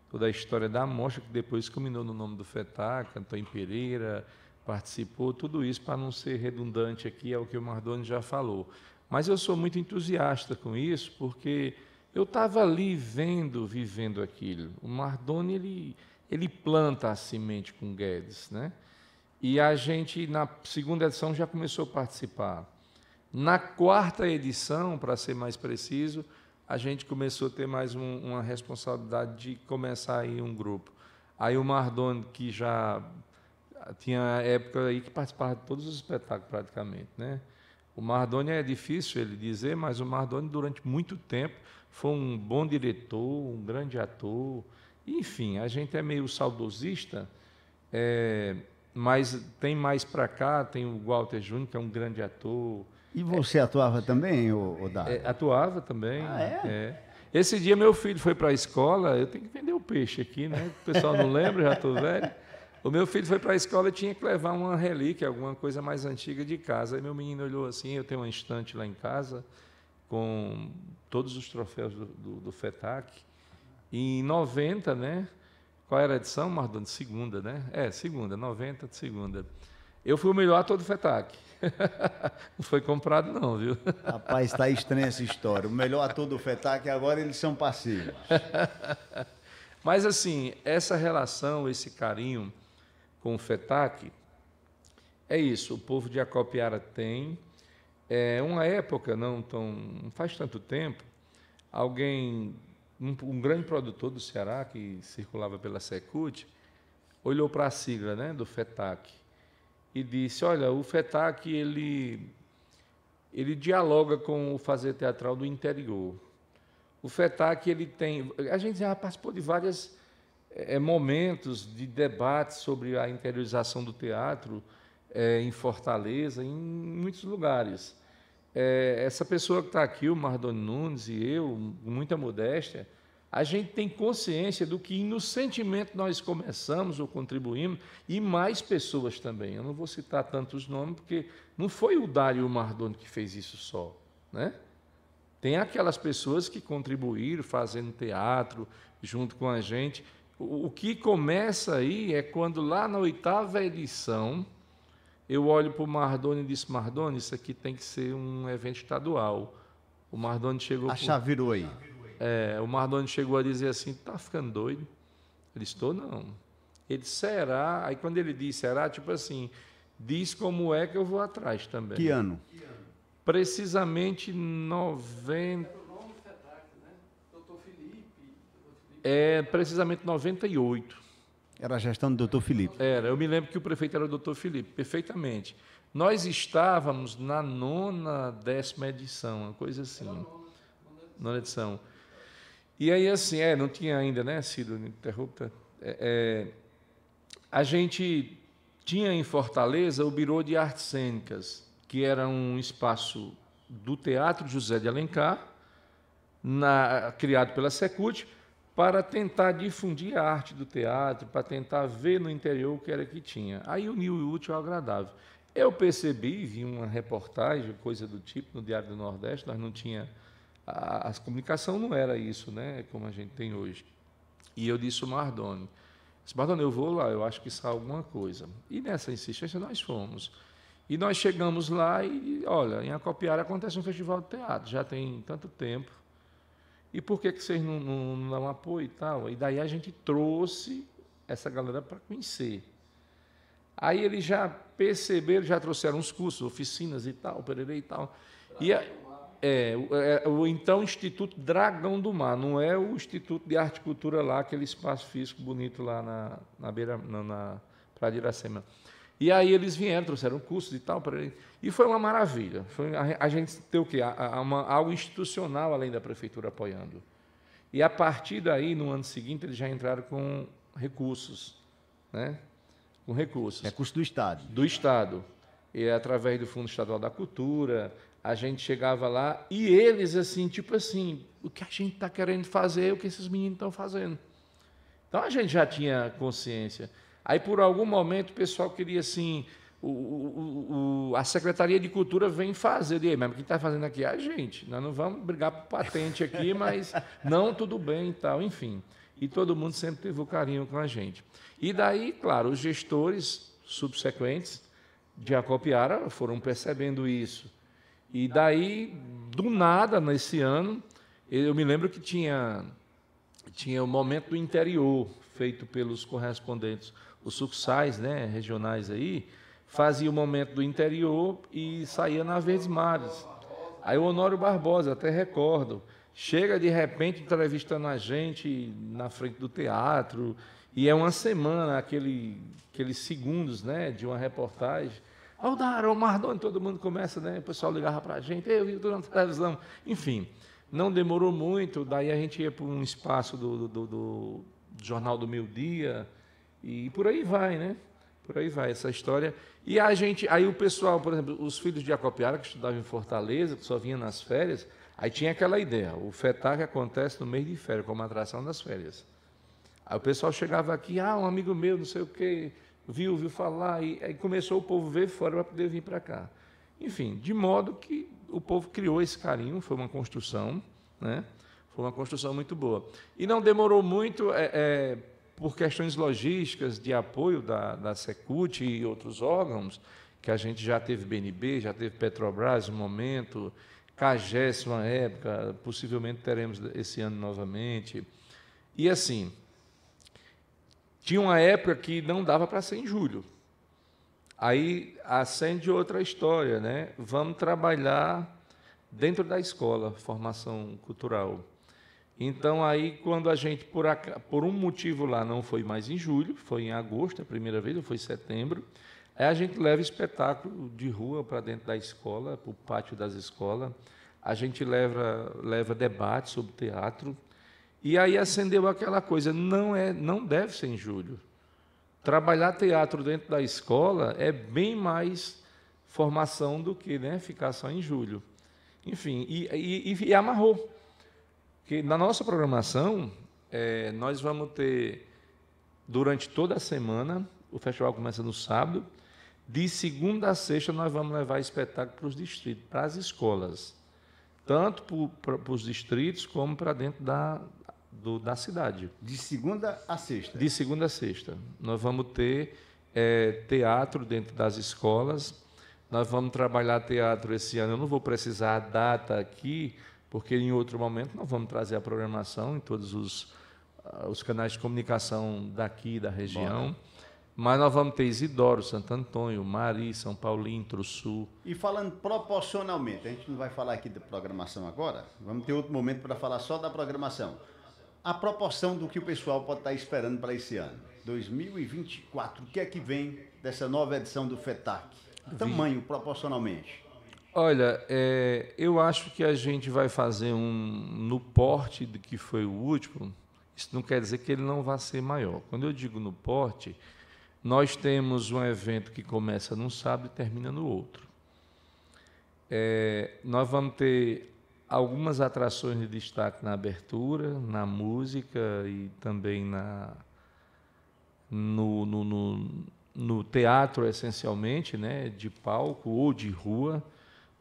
[SPEAKER 1] toda a história da mostra, que depois culminou no nome do FETAC, Antônio Pereira participou, tudo isso para não ser redundante aqui, é o que o Mardoni já falou. Mas eu sou muito entusiasta com isso, porque eu estava ali vendo, vivendo aquilo. O Mardoni, ele ele planta a semente com Guedes, né? E a gente na segunda edição já começou a participar. Na quarta edição, para ser mais preciso, a gente começou a ter mais um, uma responsabilidade de começar aí um grupo. Aí o Mardone, que já tinha época aí que participava de todos os espetáculos praticamente, né? O Mardoni é difícil ele dizer, mas o Mardoni durante muito tempo foi um bom diretor, um grande ator, enfim, a gente é meio saudosista, é, mas tem mais para cá, tem o Walter Júnior, que é um grande ator.
[SPEAKER 3] E você é, atuava também, Odário?
[SPEAKER 1] É, atuava também. Ah, é? é? Esse dia meu filho foi para a escola, eu tenho que vender o peixe aqui, né? O pessoal não lembra, já estou velho. O meu filho foi para a escola e tinha que levar uma relíquia, alguma coisa mais antiga de casa. Aí meu menino olhou assim, eu tenho uma estante lá em casa com todos os troféus do, do, do FETAC. Em 90, né? Qual era a edição, Mardon? segunda, né? É, segunda, 90 de segunda. Eu fui o melhor ator do FETAC. não foi comprado, não, viu? Rapaz, está estranha essa história. O melhor ator do FETAC agora eles são passivos. Mas, assim, essa relação, esse carinho com o FETAC, é isso. O povo de Acopiara tem. É uma época, não tão. Não faz tanto tempo, alguém um, um grande produtor do Ceará, que circulava pela Secult, olhou para a sigla né, do FETAC e disse, olha, o FETAC, ele, ele dialoga com o fazer teatral do interior. O FETAC, ele tem... A gente já ah, participou de vários é, eh, eh, momentos de debate sobre a interiorização do teatro é, em Fortaleza, em muitos lugares é, essa pessoa que está aqui, o Mardoni Nunes e eu, muita modéstia, a gente tem consciência do que inocentemente nós começamos ou contribuímos, e mais pessoas também. Eu não vou citar tantos nomes, porque não foi o Dário e o Mardoni que fez isso só. Né? Tem aquelas pessoas que contribuíram fazendo teatro junto com a gente. o que começa aí é quando lá na oitava edição, eu olho para o Mardoni e disse, Mardoni, isso aqui tem que ser um evento estadual. O Mardoni chegou... A chave virou aí. É, o Mardoni chegou a dizer assim, tá ficando doido? Ele disse, estou não. Ele disse, será? Aí quando ele disse, será? Tipo assim, diz como é que eu vou atrás também. Que ano? Precisamente 90... Né? É, precisamente 98. Era a gestão
[SPEAKER 3] do doutor Felipe.
[SPEAKER 1] Era, eu me lembro que o prefeito era o doutor Felipe, perfeitamente. Nós estávamos na nona, décima edição, uma coisa assim. Nona, nona edição. E aí, assim, é, não tinha ainda né, sido interrupta. É, é, a gente tinha em Fortaleza o Birô de Artes Cênicas, que era um espaço do Teatro José de Alencar, na, criado pela Secult, para tentar difundir a arte do teatro, para tentar ver no interior o que era que tinha. Aí e o útil ao agradável. Eu percebi, vi uma reportagem, coisa do tipo, no Diário do Nordeste, nós não tinha a, a comunicação não era isso, né, como a gente tem hoje. E eu disse ao Mardone, disse, Mardone, eu vou lá, eu acho que sai alguma coisa. E nessa insistência nós fomos. E nós chegamos lá e, olha, em Acopiara acontece um festival de teatro, já tem tanto tempo. E por que, que vocês não, não, não dão apoio e tal? E daí a gente trouxe essa galera para conhecer. Aí eles já perceberam, já trouxeram uns cursos, oficinas e tal, pererei e tal. E a, é, é, é, o então Instituto Dragão do Mar, não é o Instituto de Arte e Cultura lá, aquele espaço físico bonito lá na, na beira, na, na Praia de Iracema. E aí eles vieram, trouxeram cursos e tal para ele. E foi uma maravilha. Foi a, a gente ter o quê? A, a uma, algo institucional além da prefeitura apoiando. E a partir daí, no ano seguinte, eles já entraram com recursos, né? Com recursos. Recursos é do Estado. Do Estado. E é através do Fundo Estadual da Cultura, a gente chegava lá e eles assim, tipo assim, o que a gente está querendo fazer, o que esses meninos estão fazendo. Então a gente já tinha consciência. Aí, por algum momento, o pessoal queria assim. O, o, o, a Secretaria de Cultura vem fazer. E aí, mas quem está fazendo aqui é a gente. Nós não vamos brigar por patente aqui, mas não, tudo bem e tal, enfim. E todo mundo sempre teve o carinho com a gente. E daí, claro, os gestores subsequentes de Acopiara foram percebendo isso. E daí, do nada, nesse ano, eu me lembro que tinha tinha o momento do interior feito pelos correspondentes os sucursais né, regionais aí, fazia o momento do interior e saía na Verdes Mares. Aí o Honório Barbosa, até recordo, chega de repente entrevistando a gente na frente do teatro, e é uma semana, aquele, aqueles segundos né, de uma reportagem. o Mardoni, todo mundo começa, né? O pessoal ligava para a gente, eu vi tudo na televisão. Enfim, não demorou muito, daí a gente ia para um espaço do, do, do, do Jornal do Meio Dia, e por aí vai, né? Por aí vai essa história. E a gente, aí o pessoal, por exemplo, os filhos de Acopiara, que estudavam em Fortaleza, que só vinha nas férias, aí tinha aquela ideia, o FETAC acontece no mês de férias, como atração das férias. Aí o pessoal chegava aqui, ah, um amigo meu, não sei o quê, viu, viu falar, e aí começou o povo ver fora para poder vir para cá. Enfim, de modo que o povo criou esse carinho, foi uma construção, né? Foi uma construção muito boa. E não demorou muito é, é, por questões logísticas de apoio da, da Secult e outros órgãos, que a gente já teve BNB, já teve Petrobras, um momento, CAGES, uma época, possivelmente teremos esse ano novamente. E assim, tinha uma época que não dava para ser em julho. Aí acende outra história, né? Vamos trabalhar dentro da escola, formação cultural. Então, aí, quando a gente, por, por um motivo lá, não foi mais em julho, foi em agosto a primeira vez, ou foi em setembro, aí a gente leva espetáculo de rua para dentro da escola, para o pátio das escolas, a gente leva, leva debate sobre teatro, e aí acendeu aquela coisa, não, é, não deve ser em julho. Trabalhar teatro dentro da escola é bem mais formação do que né, ficar só em julho. Enfim, e, e, e amarrou que na nossa programação é, nós vamos ter durante toda a semana, o festival começa no sábado, de segunda a sexta nós vamos levar espetáculo para os distritos, para as escolas, tanto para, os distritos como para dentro da, do, da cidade. De segunda a sexta? De segunda a sexta. Nós vamos ter é, teatro dentro das escolas, nós vamos trabalhar teatro esse ano. Eu não vou precisar a data aqui, porque em outro momento nós vamos trazer a programação em todos os, ah, os canais de comunicação daqui da região. mas nós vamos ter Isidoro, Santo Antônio, Mari, São Paulinho, Truçu.
[SPEAKER 3] E falando proporcionalmente, a gente não vai falar aqui de programação agora, vamos ter outro momento para falar só da programação. A proporção do que o pessoal pode estar esperando para esse ano, 2024, o que é que vem dessa nova edição do FETAC? Tamanho, proporcionalmente.
[SPEAKER 1] Olha, é, eu acho que a gente vai fazer um no porte do que foi o último. Isso não quer dizer que ele não vá ser maior. Quando eu digo no porte, nós temos um evento que começa num sábado e termina no outro. É, nós vamos ter algumas atrações de destaque na abertura, na música e também na no, no, no, no teatro essencialmente, né, de palco ou de rua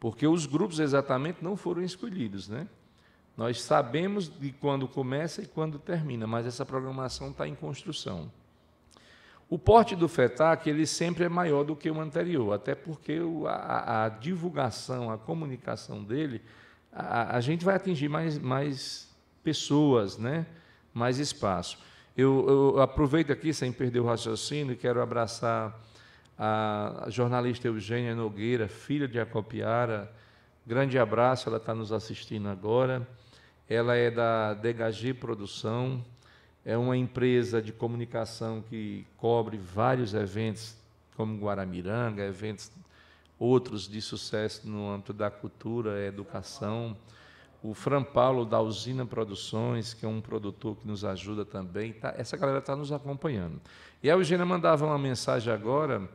[SPEAKER 1] porque os grupos exatamente não foram escolhidos, né? Nós sabemos de quando começa e quando termina, mas essa programação está em construção. O porte do FETAC ele sempre é maior do que o anterior, até porque a, a divulgação, a comunicação dele, a, a, gente vai atingir mais, mais pessoas, né? mais espaço. Eu, eu aproveito aqui, sem perder o raciocínio, e quero abraçar a jornalista Eugênia Nogueira, filha de Acopiara. Grande abraço, ela está nos assistindo agora. Ela é da DHG Produção, é uma empresa de comunicação que cobre vários eventos, como Guaramiranga, eventos outros de sucesso no âmbito da cultura, educação o Fran Paulo da Usina Produções, que é um produtor que nos ajuda também. Tá, essa galera está nos acompanhando. E a Eugênia mandava uma mensagem agora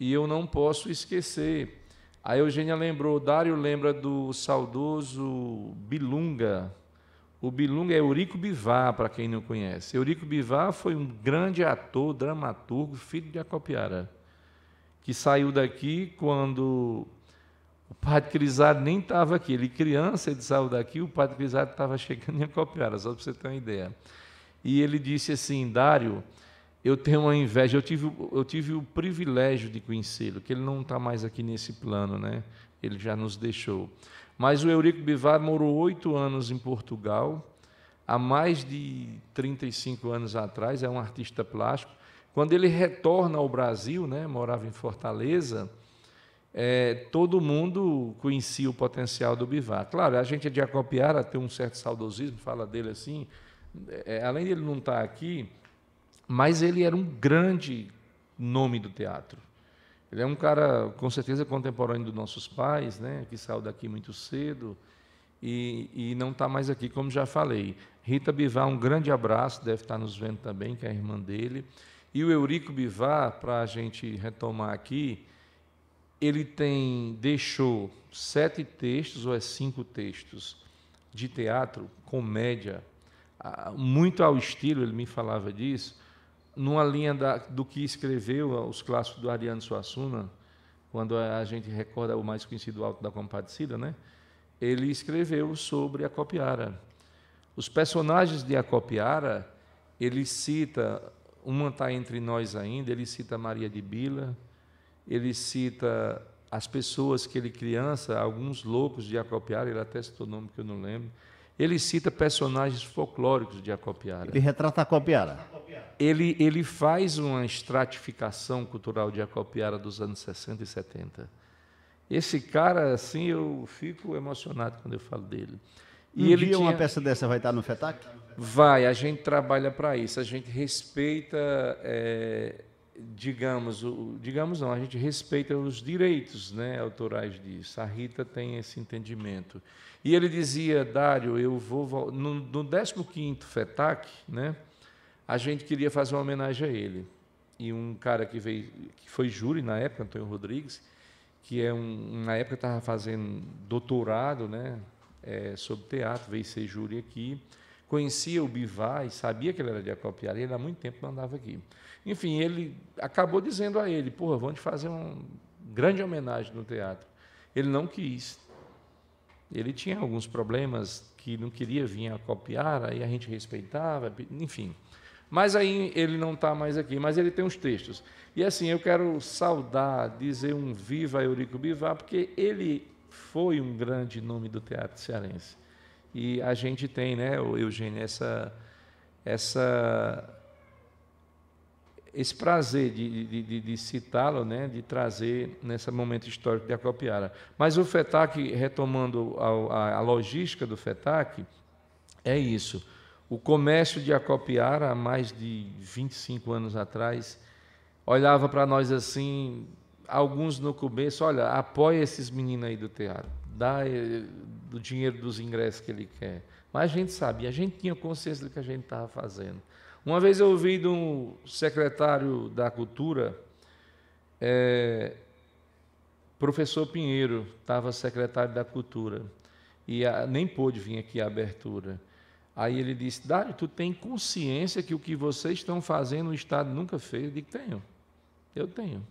[SPEAKER 1] e eu não posso esquecer. A Eugênia lembrou, Dário lembra do saudoso Bilunga. O Bilunga é Eurico Bivar, para quem não conhece. Eurico Bivar foi um grande ator, dramaturgo, filho de Acopiara, que saiu daqui quando o padre Crisado nem estava aqui. Ele, criança, ele saiu daqui, o padre Crisado estava chegando em Copiara, só para você ter uma ideia. E ele disse assim, Dário, eu tenho uma inveja, eu tive, eu tive o privilégio de conhecê-lo, que ele não está mais aqui nesse plano, né? ele já nos deixou. Mas o Eurico Bivar morou oito anos em Portugal, há mais de 35 anos atrás, é um artista plástico. Quando ele retorna ao Brasil, né, morava em Fortaleza, é, todo mundo conhecia o potencial do Bivar. Claro, a gente é de Acopiara, tem um certo saudosismo, fala dele assim, é, é além dele não estar tá aqui, mas ele era um grande nome do teatro. Ele é um cara, com certeza, contemporâneo dos nossos pais, né, que saiu daqui muito cedo e, e não está mais aqui, como já falei. Rita Bivar, um grande abraço, deve estar tá nos vendo também, que é a irmã dele. E o Eurico Bivar, para a gente retomar aqui, ele tem deixou sete textos ou é cinco textos de teatro, comédia, muito ao estilo, ele me falava disso, numa linha da, do que escreveu ah, os clássicos do Ariano Suassuna, quando a gente recorda o mais conhecido Alto da Compadecida, né? ele escreveu sobre a Copiara. Os personagens de Acopiara, ele cita, uma está entre nós ainda, ele cita Maria de Bila, ele cita as pessoas que ele criança, alguns loucos de Acopiara, ele até citou o nome que eu não lembro. Ele cita personagens folclóricos de Acopiara. Ele retrata Acopiara. Ele, ele faz uma estratificação cultural de Acopiara dos anos 60 e 70. Esse cara, assim, eu fico emocionado quando eu falo dele. E um ele dia tinha... uma peça dessa vai estar no FETAC? Vai, a gente trabalha para isso, a gente respeita é, digamos, o, digamos não, a gente respeita os direitos né, autorais disso. A Rita tem esse entendimento. E ele dizia, Dário, eu vou. No, no 15 FETAC, né, a gente queria fazer uma homenagem a ele. E um cara que veio, que foi júri na época, Antônio Rodrigues, que é um, na época estava fazendo doutorado né, é, sobre teatro, veio ser júri aqui conhecia o e sabia que ele era de Acopiara, ele há muito tempo mandava aqui. Enfim, ele acabou dizendo a ele, porra, vamos te fazer uma grande homenagem no teatro. Ele não quis. Ele tinha alguns problemas que não queria vir a copiar, aí a gente respeitava, enfim. Mas aí ele não está mais aqui, mas ele tem uns textos. E assim, eu quero saudar, dizer um viva Eurico Bivar, porque ele foi um grande nome do teatro cearense. E a gente tem, né, Eugênio, essa, essa, esse prazer de, de, de, de citá-lo, né, de trazer nesse momento histórico de Acopiara. Mas o FETAC, retomando a, a, a logística do FETAC, é isso. O comércio de Acopiara, há mais de 25 anos atrás, olhava para nós assim, alguns no começo, olha, apoia esses meninos aí do teatro dá eh, do dinheiro dos ingressos que ele quer. Mas a gente sabia, a gente tinha consciência do que a gente estava fazendo. Uma vez eu ouvi de um secretário da Cultura, é, professor Pinheiro, estava secretário da Cultura, e a, nem pôde vir aqui à abertura. Aí ele disse, Dário, tu tem consciência que o que vocês estão fazendo o Estado nunca fez? Eu digo, tenho, eu tenho.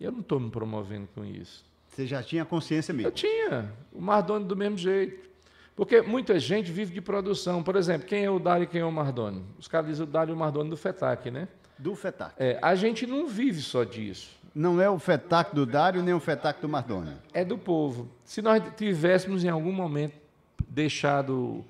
[SPEAKER 1] Eu não estou me promovendo com isso. Você já tinha consciência mesmo? Eu tinha. O Mardone do mesmo jeito. Porque muita gente vive de produção. Por exemplo, quem é o Dário e quem é o Mardone? Os caras dizem o Dário e o Mardone do FETAC, né? Do FETAC. É, a gente não vive só disso.
[SPEAKER 3] Não é o FETAC do Dário nem o FETAC do Mardone.
[SPEAKER 1] É do povo. Se nós tivéssemos em algum momento deixado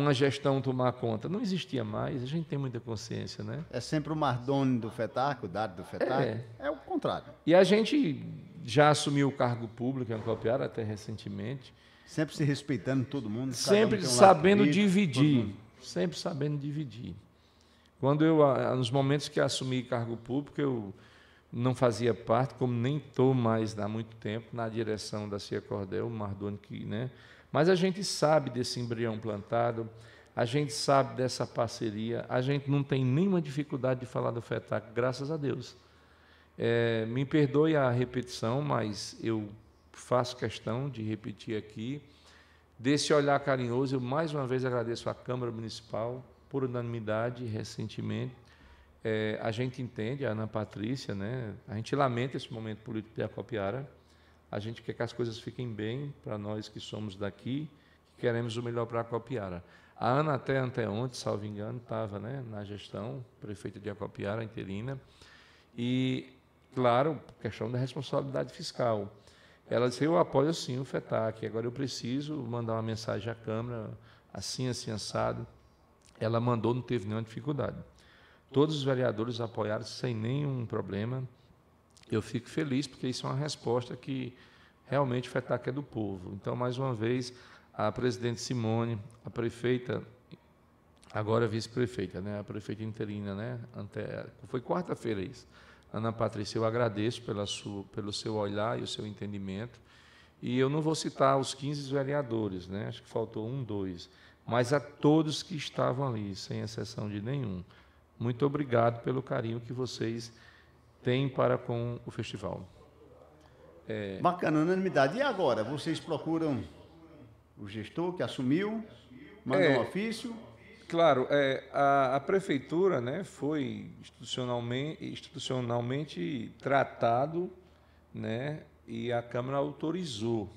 [SPEAKER 1] uma gestão tomar conta. Não existia mais, a gente tem muita consciência, né?
[SPEAKER 3] É sempre o Mardone do FETAC, o dado do FETAC. É.
[SPEAKER 1] é o contrário. E a gente já assumiu o cargo público em copiar até recentemente. Sempre se respeitando todo mundo. Sempre um sabendo dividir. Sempre sabendo dividir. Quando eu, nos momentos que assumi cargo público, eu não fazia parte, como nem estou mais há muito tempo, na direção da Cia Cordel, o Mardone que, né? Mas a gente sabe desse embrião plantado, a gente sabe dessa parceria, a gente não tem nenhuma dificuldade de falar do FETAC, graças a Deus. É, me perdoe a repetição, mas eu faço questão de repetir aqui. Desse olhar carinhoso, eu mais uma vez agradeço à Câmara Municipal, por unanimidade, recentemente. É, a gente entende, a Ana Patrícia, né? a gente lamenta esse momento político de Acopiara, a gente quer que as coisas fiquem bem para nós que somos daqui, que queremos o melhor para Acopiara. A Ana até anteontem, salvo engano, estava né, na gestão, prefeita de Acopiara, interina, e, claro, questão da responsabilidade fiscal. Ela disse, eu apoio sim o FETAC, agora eu preciso mandar uma mensagem à Câmara, assim, assim, assado. Ela mandou, não teve nenhuma dificuldade. Todos os vereadores apoiaram sem nenhum problema, eu fico feliz porque isso é uma resposta que realmente o FETAC é do povo. Então, mais uma vez, a presidente Simone, a prefeita, agora vice-prefeita, né? a prefeita interina, né? Até, foi quarta-feira isso. Ana Patrícia, eu agradeço pela sua, pelo seu olhar e o seu entendimento. E eu não vou citar os 15 vereadores, né? acho que faltou um, dois, mas a todos que estavam ali, sem exceção de nenhum. Muito obrigado pelo carinho que vocês tem para com o festival.
[SPEAKER 3] É... Bacana, unanimidade. E agora? Vocês procuram
[SPEAKER 1] o gestor que assumiu, mandou é, um ofício? Claro, é, a, a, prefeitura né, foi institucionalmente, institucionalmente tratado né, e a Câmara autorizou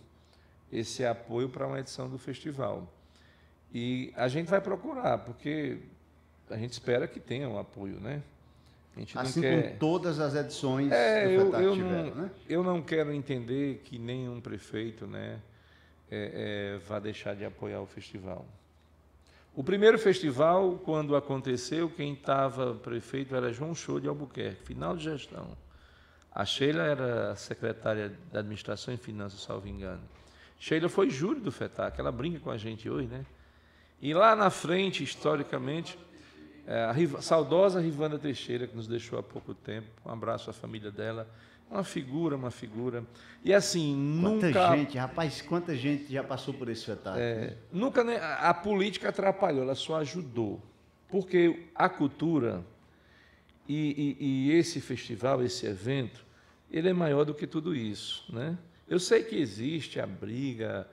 [SPEAKER 1] esse apoio para uma edição do festival. E a gente vai procurar, porque a gente espera que tenha um apoio, né? assim quer... com todas as edições é, do eu, eu tiveram, não, né? Eu não quero entender que nenhum prefeito né, é, é, vá deixar de apoiar o festival. O primeiro festival, quando aconteceu, quem estava prefeito era João Show de Albuquerque, final de gestão. A Sheila era secretária da Administração e Finanças, salvo engano. Sheila foi júri do FETAC, ela brinca com a gente hoje, né? E lá na frente, historicamente, é, a Riva, saudosa Rivana Teixeira, que nos deixou há pouco tempo. Um abraço à família dela. Uma figura, uma figura. E assim, quanta nunca. Quanta gente, rapaz, quanta gente já passou por esse espetáculo. É, nunca né, a, a política atrapalhou, ela só ajudou. Porque a cultura e, e, e, esse festival, esse evento, ele é maior do que tudo isso. Né? Eu sei que existe a briga,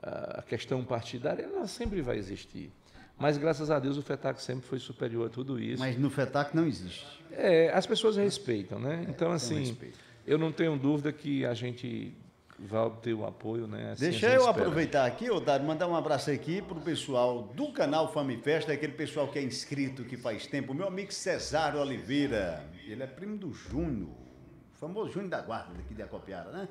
[SPEAKER 1] a questão partidária, ela sempre vai existir. Mas graças a Deus o FETAC sempre foi superior a tudo isso. Mas no FETAC não existe. É, as pessoas respeitam, né? É, então, assim, eu não tenho dúvida que a gente vai obter o apoio, né? Assim Deixa eu espera. aproveitar
[SPEAKER 3] aqui, Otário, mandar um abraço aqui pro pessoal do canal Fama Festa, aquele pessoal que é inscrito que faz tempo, meu amigo Cesar Oliveira. Ele é primo do Júnior, o famoso Júnior da Guarda aqui de Acopiara, né?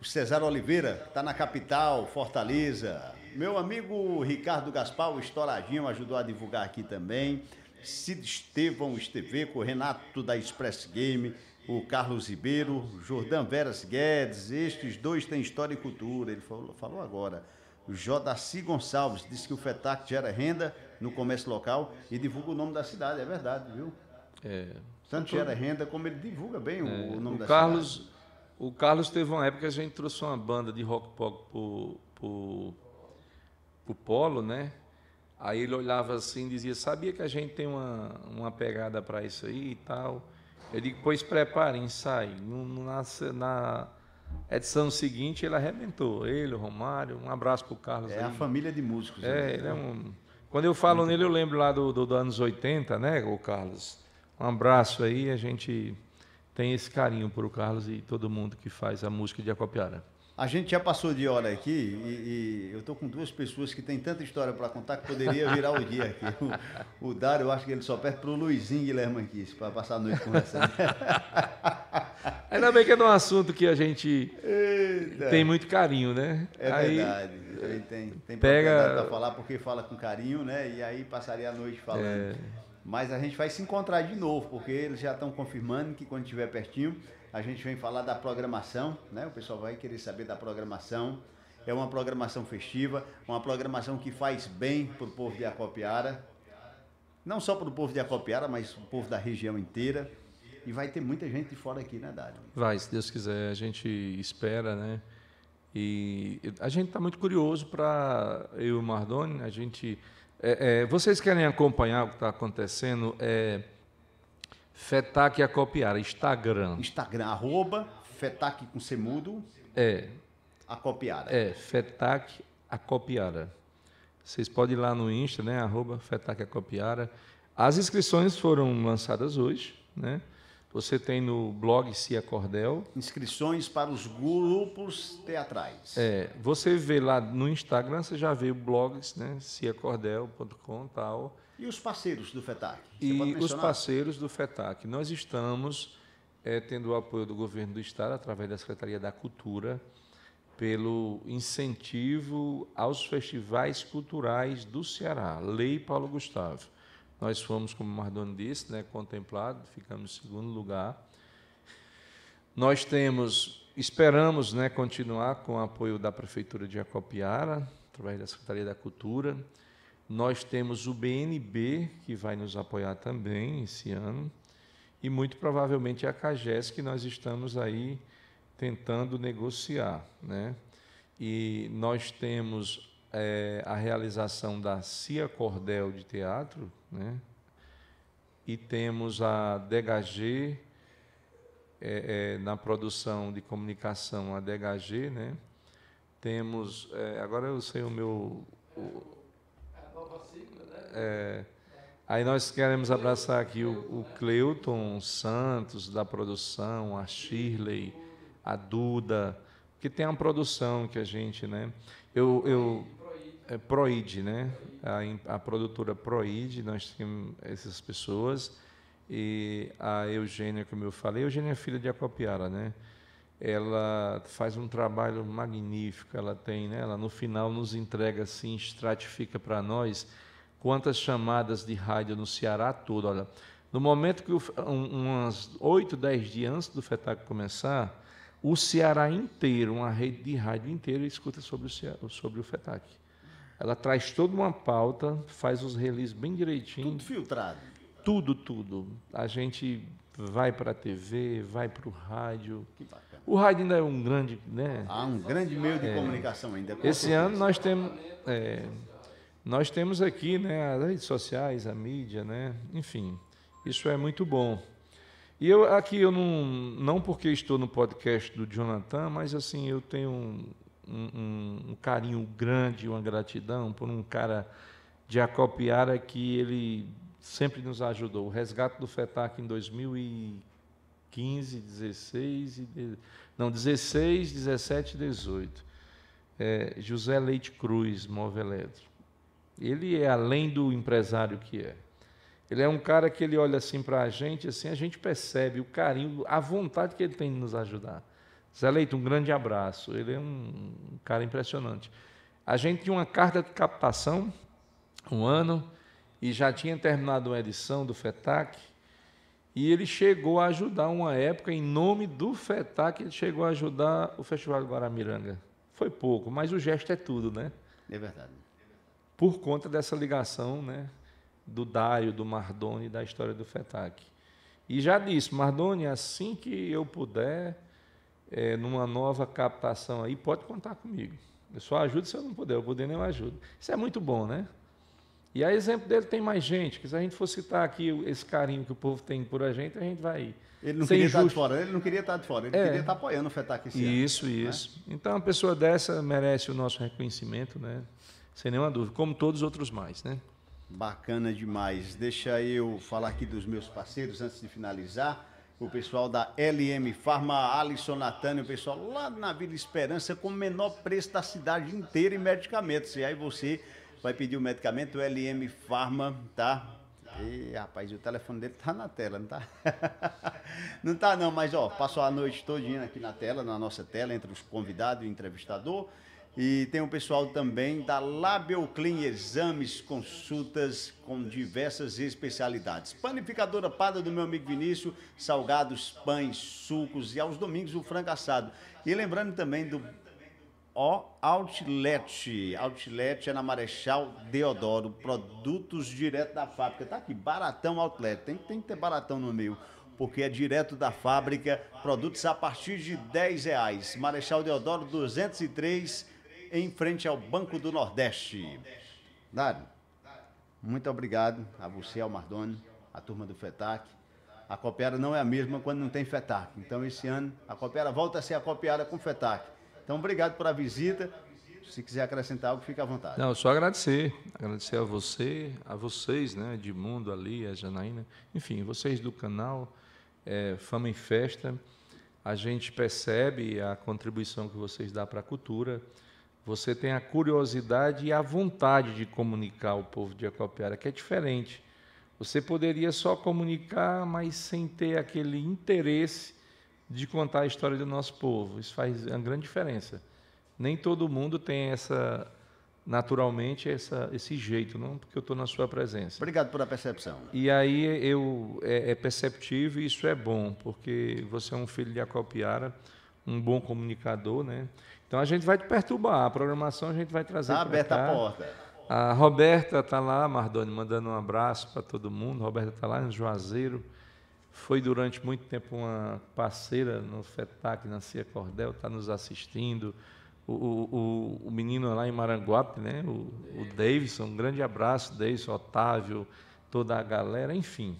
[SPEAKER 3] O Cesar Oliveira, está na capital, Fortaleza. Meu amigo Ricardo Gaspar, o Estouradinho, ajudou a divulgar aqui também. Cid Estevão Esteveco, Renato da Express Game, o Carlos Ribeiro, Jordan Veras Guedes, estes dois têm história e cultura, ele falou, falou agora. O Jodaci Gonçalves disse que o FETAC gera renda no comércio local e divulga o nome da cidade, é verdade, viu?
[SPEAKER 1] É. Tanto gera
[SPEAKER 3] renda como ele divulga bem o, é, o nome o da Carlos,
[SPEAKER 1] cidade. O Carlos teve uma época que a gente trouxe uma banda de rock pop por, por o polo, né? Aí ele olhava assim e dizia: Sabia que a gente tem uma, uma pegada para isso aí e tal? Eu digo: Pois preparem, ensaio. Na, na edição seguinte ele arrebentou. Ele, o Romário, um abraço para o Carlos. É aí. a família de músicos. É, né? ele é então, um. Quando eu falo Muito nele, bom. eu lembro lá dos do, do anos 80, né, o Carlos? Um abraço aí, a gente tem esse carinho por o Carlos e todo mundo que faz a música de Acopiara.
[SPEAKER 3] A gente já passou de hora aqui e, e eu estou com duas pessoas que têm tanta história para contar que poderia virar o dia aqui. O, o Dário, eu acho que ele só perde para o Luizinho Guilherme aqui, para passar a noite conversando. Né? Ainda bem que
[SPEAKER 1] é um assunto que a gente Eita. tem muito carinho, né? É aí, verdade.
[SPEAKER 3] gente tem, tem pega para falar porque fala com carinho, né? E aí passaria a noite falando. É... Mas a gente vai se encontrar de novo, porque eles já estão confirmando que quando estiver pertinho a gente vem falar da programação, né? O pessoal vai querer saber da programação. É uma programação festiva, uma programação que faz bem para o povo de Acopiara. Não só para o povo de Acopiara, mas o povo da região inteira. E vai ter muita gente de fora aqui, né, Dário?
[SPEAKER 1] Vai, se Deus quiser. A gente espera, né? E a gente está muito curioso para eu e o Mardoni. A gente, é, é, vocês querem acompanhar o que está acontecendo? É, Fetac a copiar, Instagram. Instagram, arroba, Fetac com
[SPEAKER 3] C mudo.
[SPEAKER 1] É. A copiara. É, Fetac a copiara. Vocês podem ir lá no Insta, né? Arroba Fetac a copiara. As inscrições foram lançadas hoje, né? Você tem no blog Cia Cordel. Inscrições para os grupos teatrais. É, você vê lá no Instagram, você já vê o blog, né? ciacordel.com tal.
[SPEAKER 3] E os parceiros do FETAC?
[SPEAKER 1] Você e os parceiros do FETAC. Nós estamos é, tendo o apoio do governo do Estado, através da Secretaria da Cultura, pelo incentivo aos festivais culturais do Ceará, Lei Paulo Gustavo. Nós fomos, como o Mardoni disse, né, contemplado, ficamos em segundo lugar. Nós temos, esperamos né, continuar com o apoio da Prefeitura de Acopiara, através da Secretaria da Cultura. Nós temos o BNB, que vai nos apoiar também esse ano, e muito provavelmente é a CAGES, que nós estamos aí tentando negociar. Né? E nós temos é, a realização da CIA Cordel de Teatro, né? e temos a DHG, é, é, na produção de comunicação, a DHG, né? temos, é, agora eu sei o meu... O, é, aí nós queremos abraçar aqui o, o Cleuton Santos, da produção, a Shirley, a Duda, que tem uma produção que a gente, né? Eu, eu é né? A, a produtora Proide, nós temos essas pessoas e a Eugênia, como eu falei, Eugênia é filha de Acopiara, né? Ela faz um trabalho magnífico, ela tem, né? Ela no final nos entrega assim, estratifica para nós quantas chamadas de rádio no Ceará todo. Olha, no momento que, um, umas 8, 10 dias antes do FETAC começar, o Ceará inteiro, uma rede de rádio inteira, escuta sobre o, Ceará, sobre o FETAC. Ela traz toda uma pauta, faz os releases bem direitinho. Tudo filtrado. Tudo, tudo. A gente vai para a TV, vai para o rádio. Que bacana. O rádio ainda é um grande, né? Ah, um grande meio de é. comunicação ainda. Esse ano nós temos... É, nós temos aqui né, as redes sociais, a mídia, né? enfim, isso é muito bom. E eu aqui eu não não porque estou no podcast do Jonathan, mas assim eu tenho um, um, um carinho grande, uma gratidão por um cara de Acopiara que ele sempre nos ajudou. O resgate do FETAC em 2015, 16 e não 16, 17 e 18. É, José Leite Cruz, Móvel Eletro. Ele é além do empresário que é. Ele é um cara que ele olha assim para a gente, assim a gente percebe o carinho, a vontade que ele tem de nos ajudar. Zé Leito, um grande abraço. Ele é um cara impressionante. A gente tinha uma carta de captação, um ano, e já tinha terminado uma edição do FETAC, e ele chegou a ajudar uma época, em nome do FETAC, ele chegou a ajudar o Festival Guaramiranga. Foi pouco, mas o gesto é tudo, né? É verdade por conta dessa ligação né, do Dário, do Mardoni, da história do FETAC. E já disse, Mardoni, assim que eu puder, é, numa nova captação aí, pode contar comigo. Eu só ajudo se eu não puder, eu puder nem eu ajudo. Isso é muito bom, né? E a exemplo dele tem mais gente, que se a gente for citar aqui esse carinho que o povo tem por a gente, a gente vai. Ele não queria estar de fora, ele não queria estar de fora, ele é. queria estar apoiando o FETAC esse Isso, ano, isso. Né? Então, uma pessoa dessa merece o nosso reconhecimento, né? Sem nenhuma dúvida, como todos os outros mais, né?
[SPEAKER 3] Bacana demais. Deixa eu falar aqui dos meus parceiros antes de finalizar. O pessoal da LM Farma, Alisson Natânio, o pessoal lá na Vila Esperança, com o menor preço da cidade inteira em medicamentos. E aí você vai pedir o medicamento LM Farma, tá? E, rapaz, o telefone dele tá na tela, não tá? não tá não, mas ó, passou a noite todinha aqui na tela, na nossa tela, entre os convidados e o entrevistador. E tem o pessoal também da Clean Exames, consultas com diversas especialidades. Panificadora Pada do meu amigo Vinícius, salgados, pães, sucos e aos domingos o frango assado. E lembrando também do o Outlet. Outlet é na Marechal Deodoro, produtos direto da fábrica. Tá aqui, baratão Outlet. Tem, tem que ter baratão no meio porque é direto da fábrica, produtos a partir de 10 reais. Marechal Deodoro 203 em frente ao Banco do Nordeste. Dário, muito obrigado a você, ao Mardoni, a turma do FETAC. A copera não é a mesma quando não tem FETAC. Então, esse ano, a copera volta a ser a Coopera com FETAC. Então, obrigado pela visita. Se quiser acrescentar algo, fique à vontade. Não,
[SPEAKER 1] só agradecer. Agradecer a você, a vocês, né? Edmundo, ali, a Janaína. Enfim, vocês do canal é, Fama em Festa. A gente percebe a contribuição que vocês dão para a cultura você tem a curiosidade e a vontade de comunicar ao povo de Acopiara, que é diferente. Você poderia só comunicar, mas sem ter aquele interesse de contar a história do nosso povo. Isso faz uma grande diferença. Nem todo mundo tem essa naturalmente essa, esse jeito, não porque eu estou na sua presença. Obrigado pela percepção. E aí eu é, é perceptível e isso é bom, porque você é um filho de Acopiara, um bom comunicador, né? Então a gente vai te perturbar, a programação a gente vai trazer. Está aberta cá. a porta. A Roberta está lá, Mardoni, mandando um abraço para todo mundo. Roberta está lá em Juazeiro. Foi durante muito tempo uma parceira no FETAC, na Cia Cordel, está nos assistindo. O, o, o, menino lá em Maranguape, né? o, o Davidson, um grande abraço, Davidson, Otávio, toda a galera, enfim.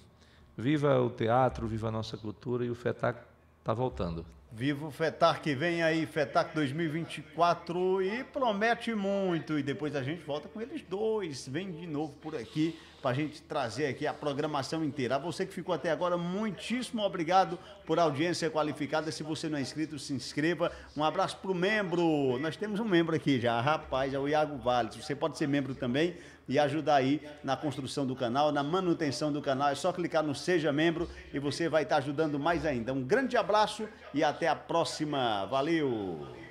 [SPEAKER 1] Viva o teatro, viva a nossa cultura e o FETAC está voltando. Viva o FETAC que vem aí, FETAC 2024 e promete muito. E
[SPEAKER 3] depois a gente volta com eles dois. Vem de novo por aqui para a gente trazer aqui a programação inteira. A você que ficou até agora, muitíssimo obrigado por audiência qualificada. Se você não é inscrito, se inscreva. Um abraço para o membro. Nós temos um membro aqui já, rapaz, é o Iago Valles. Você pode ser membro também e ajudar aí na construção do canal, na manutenção do canal. É só clicar no Seja Membro e você vai estar ajudando mais ainda. Um grande abraço e até a próxima. Valeu!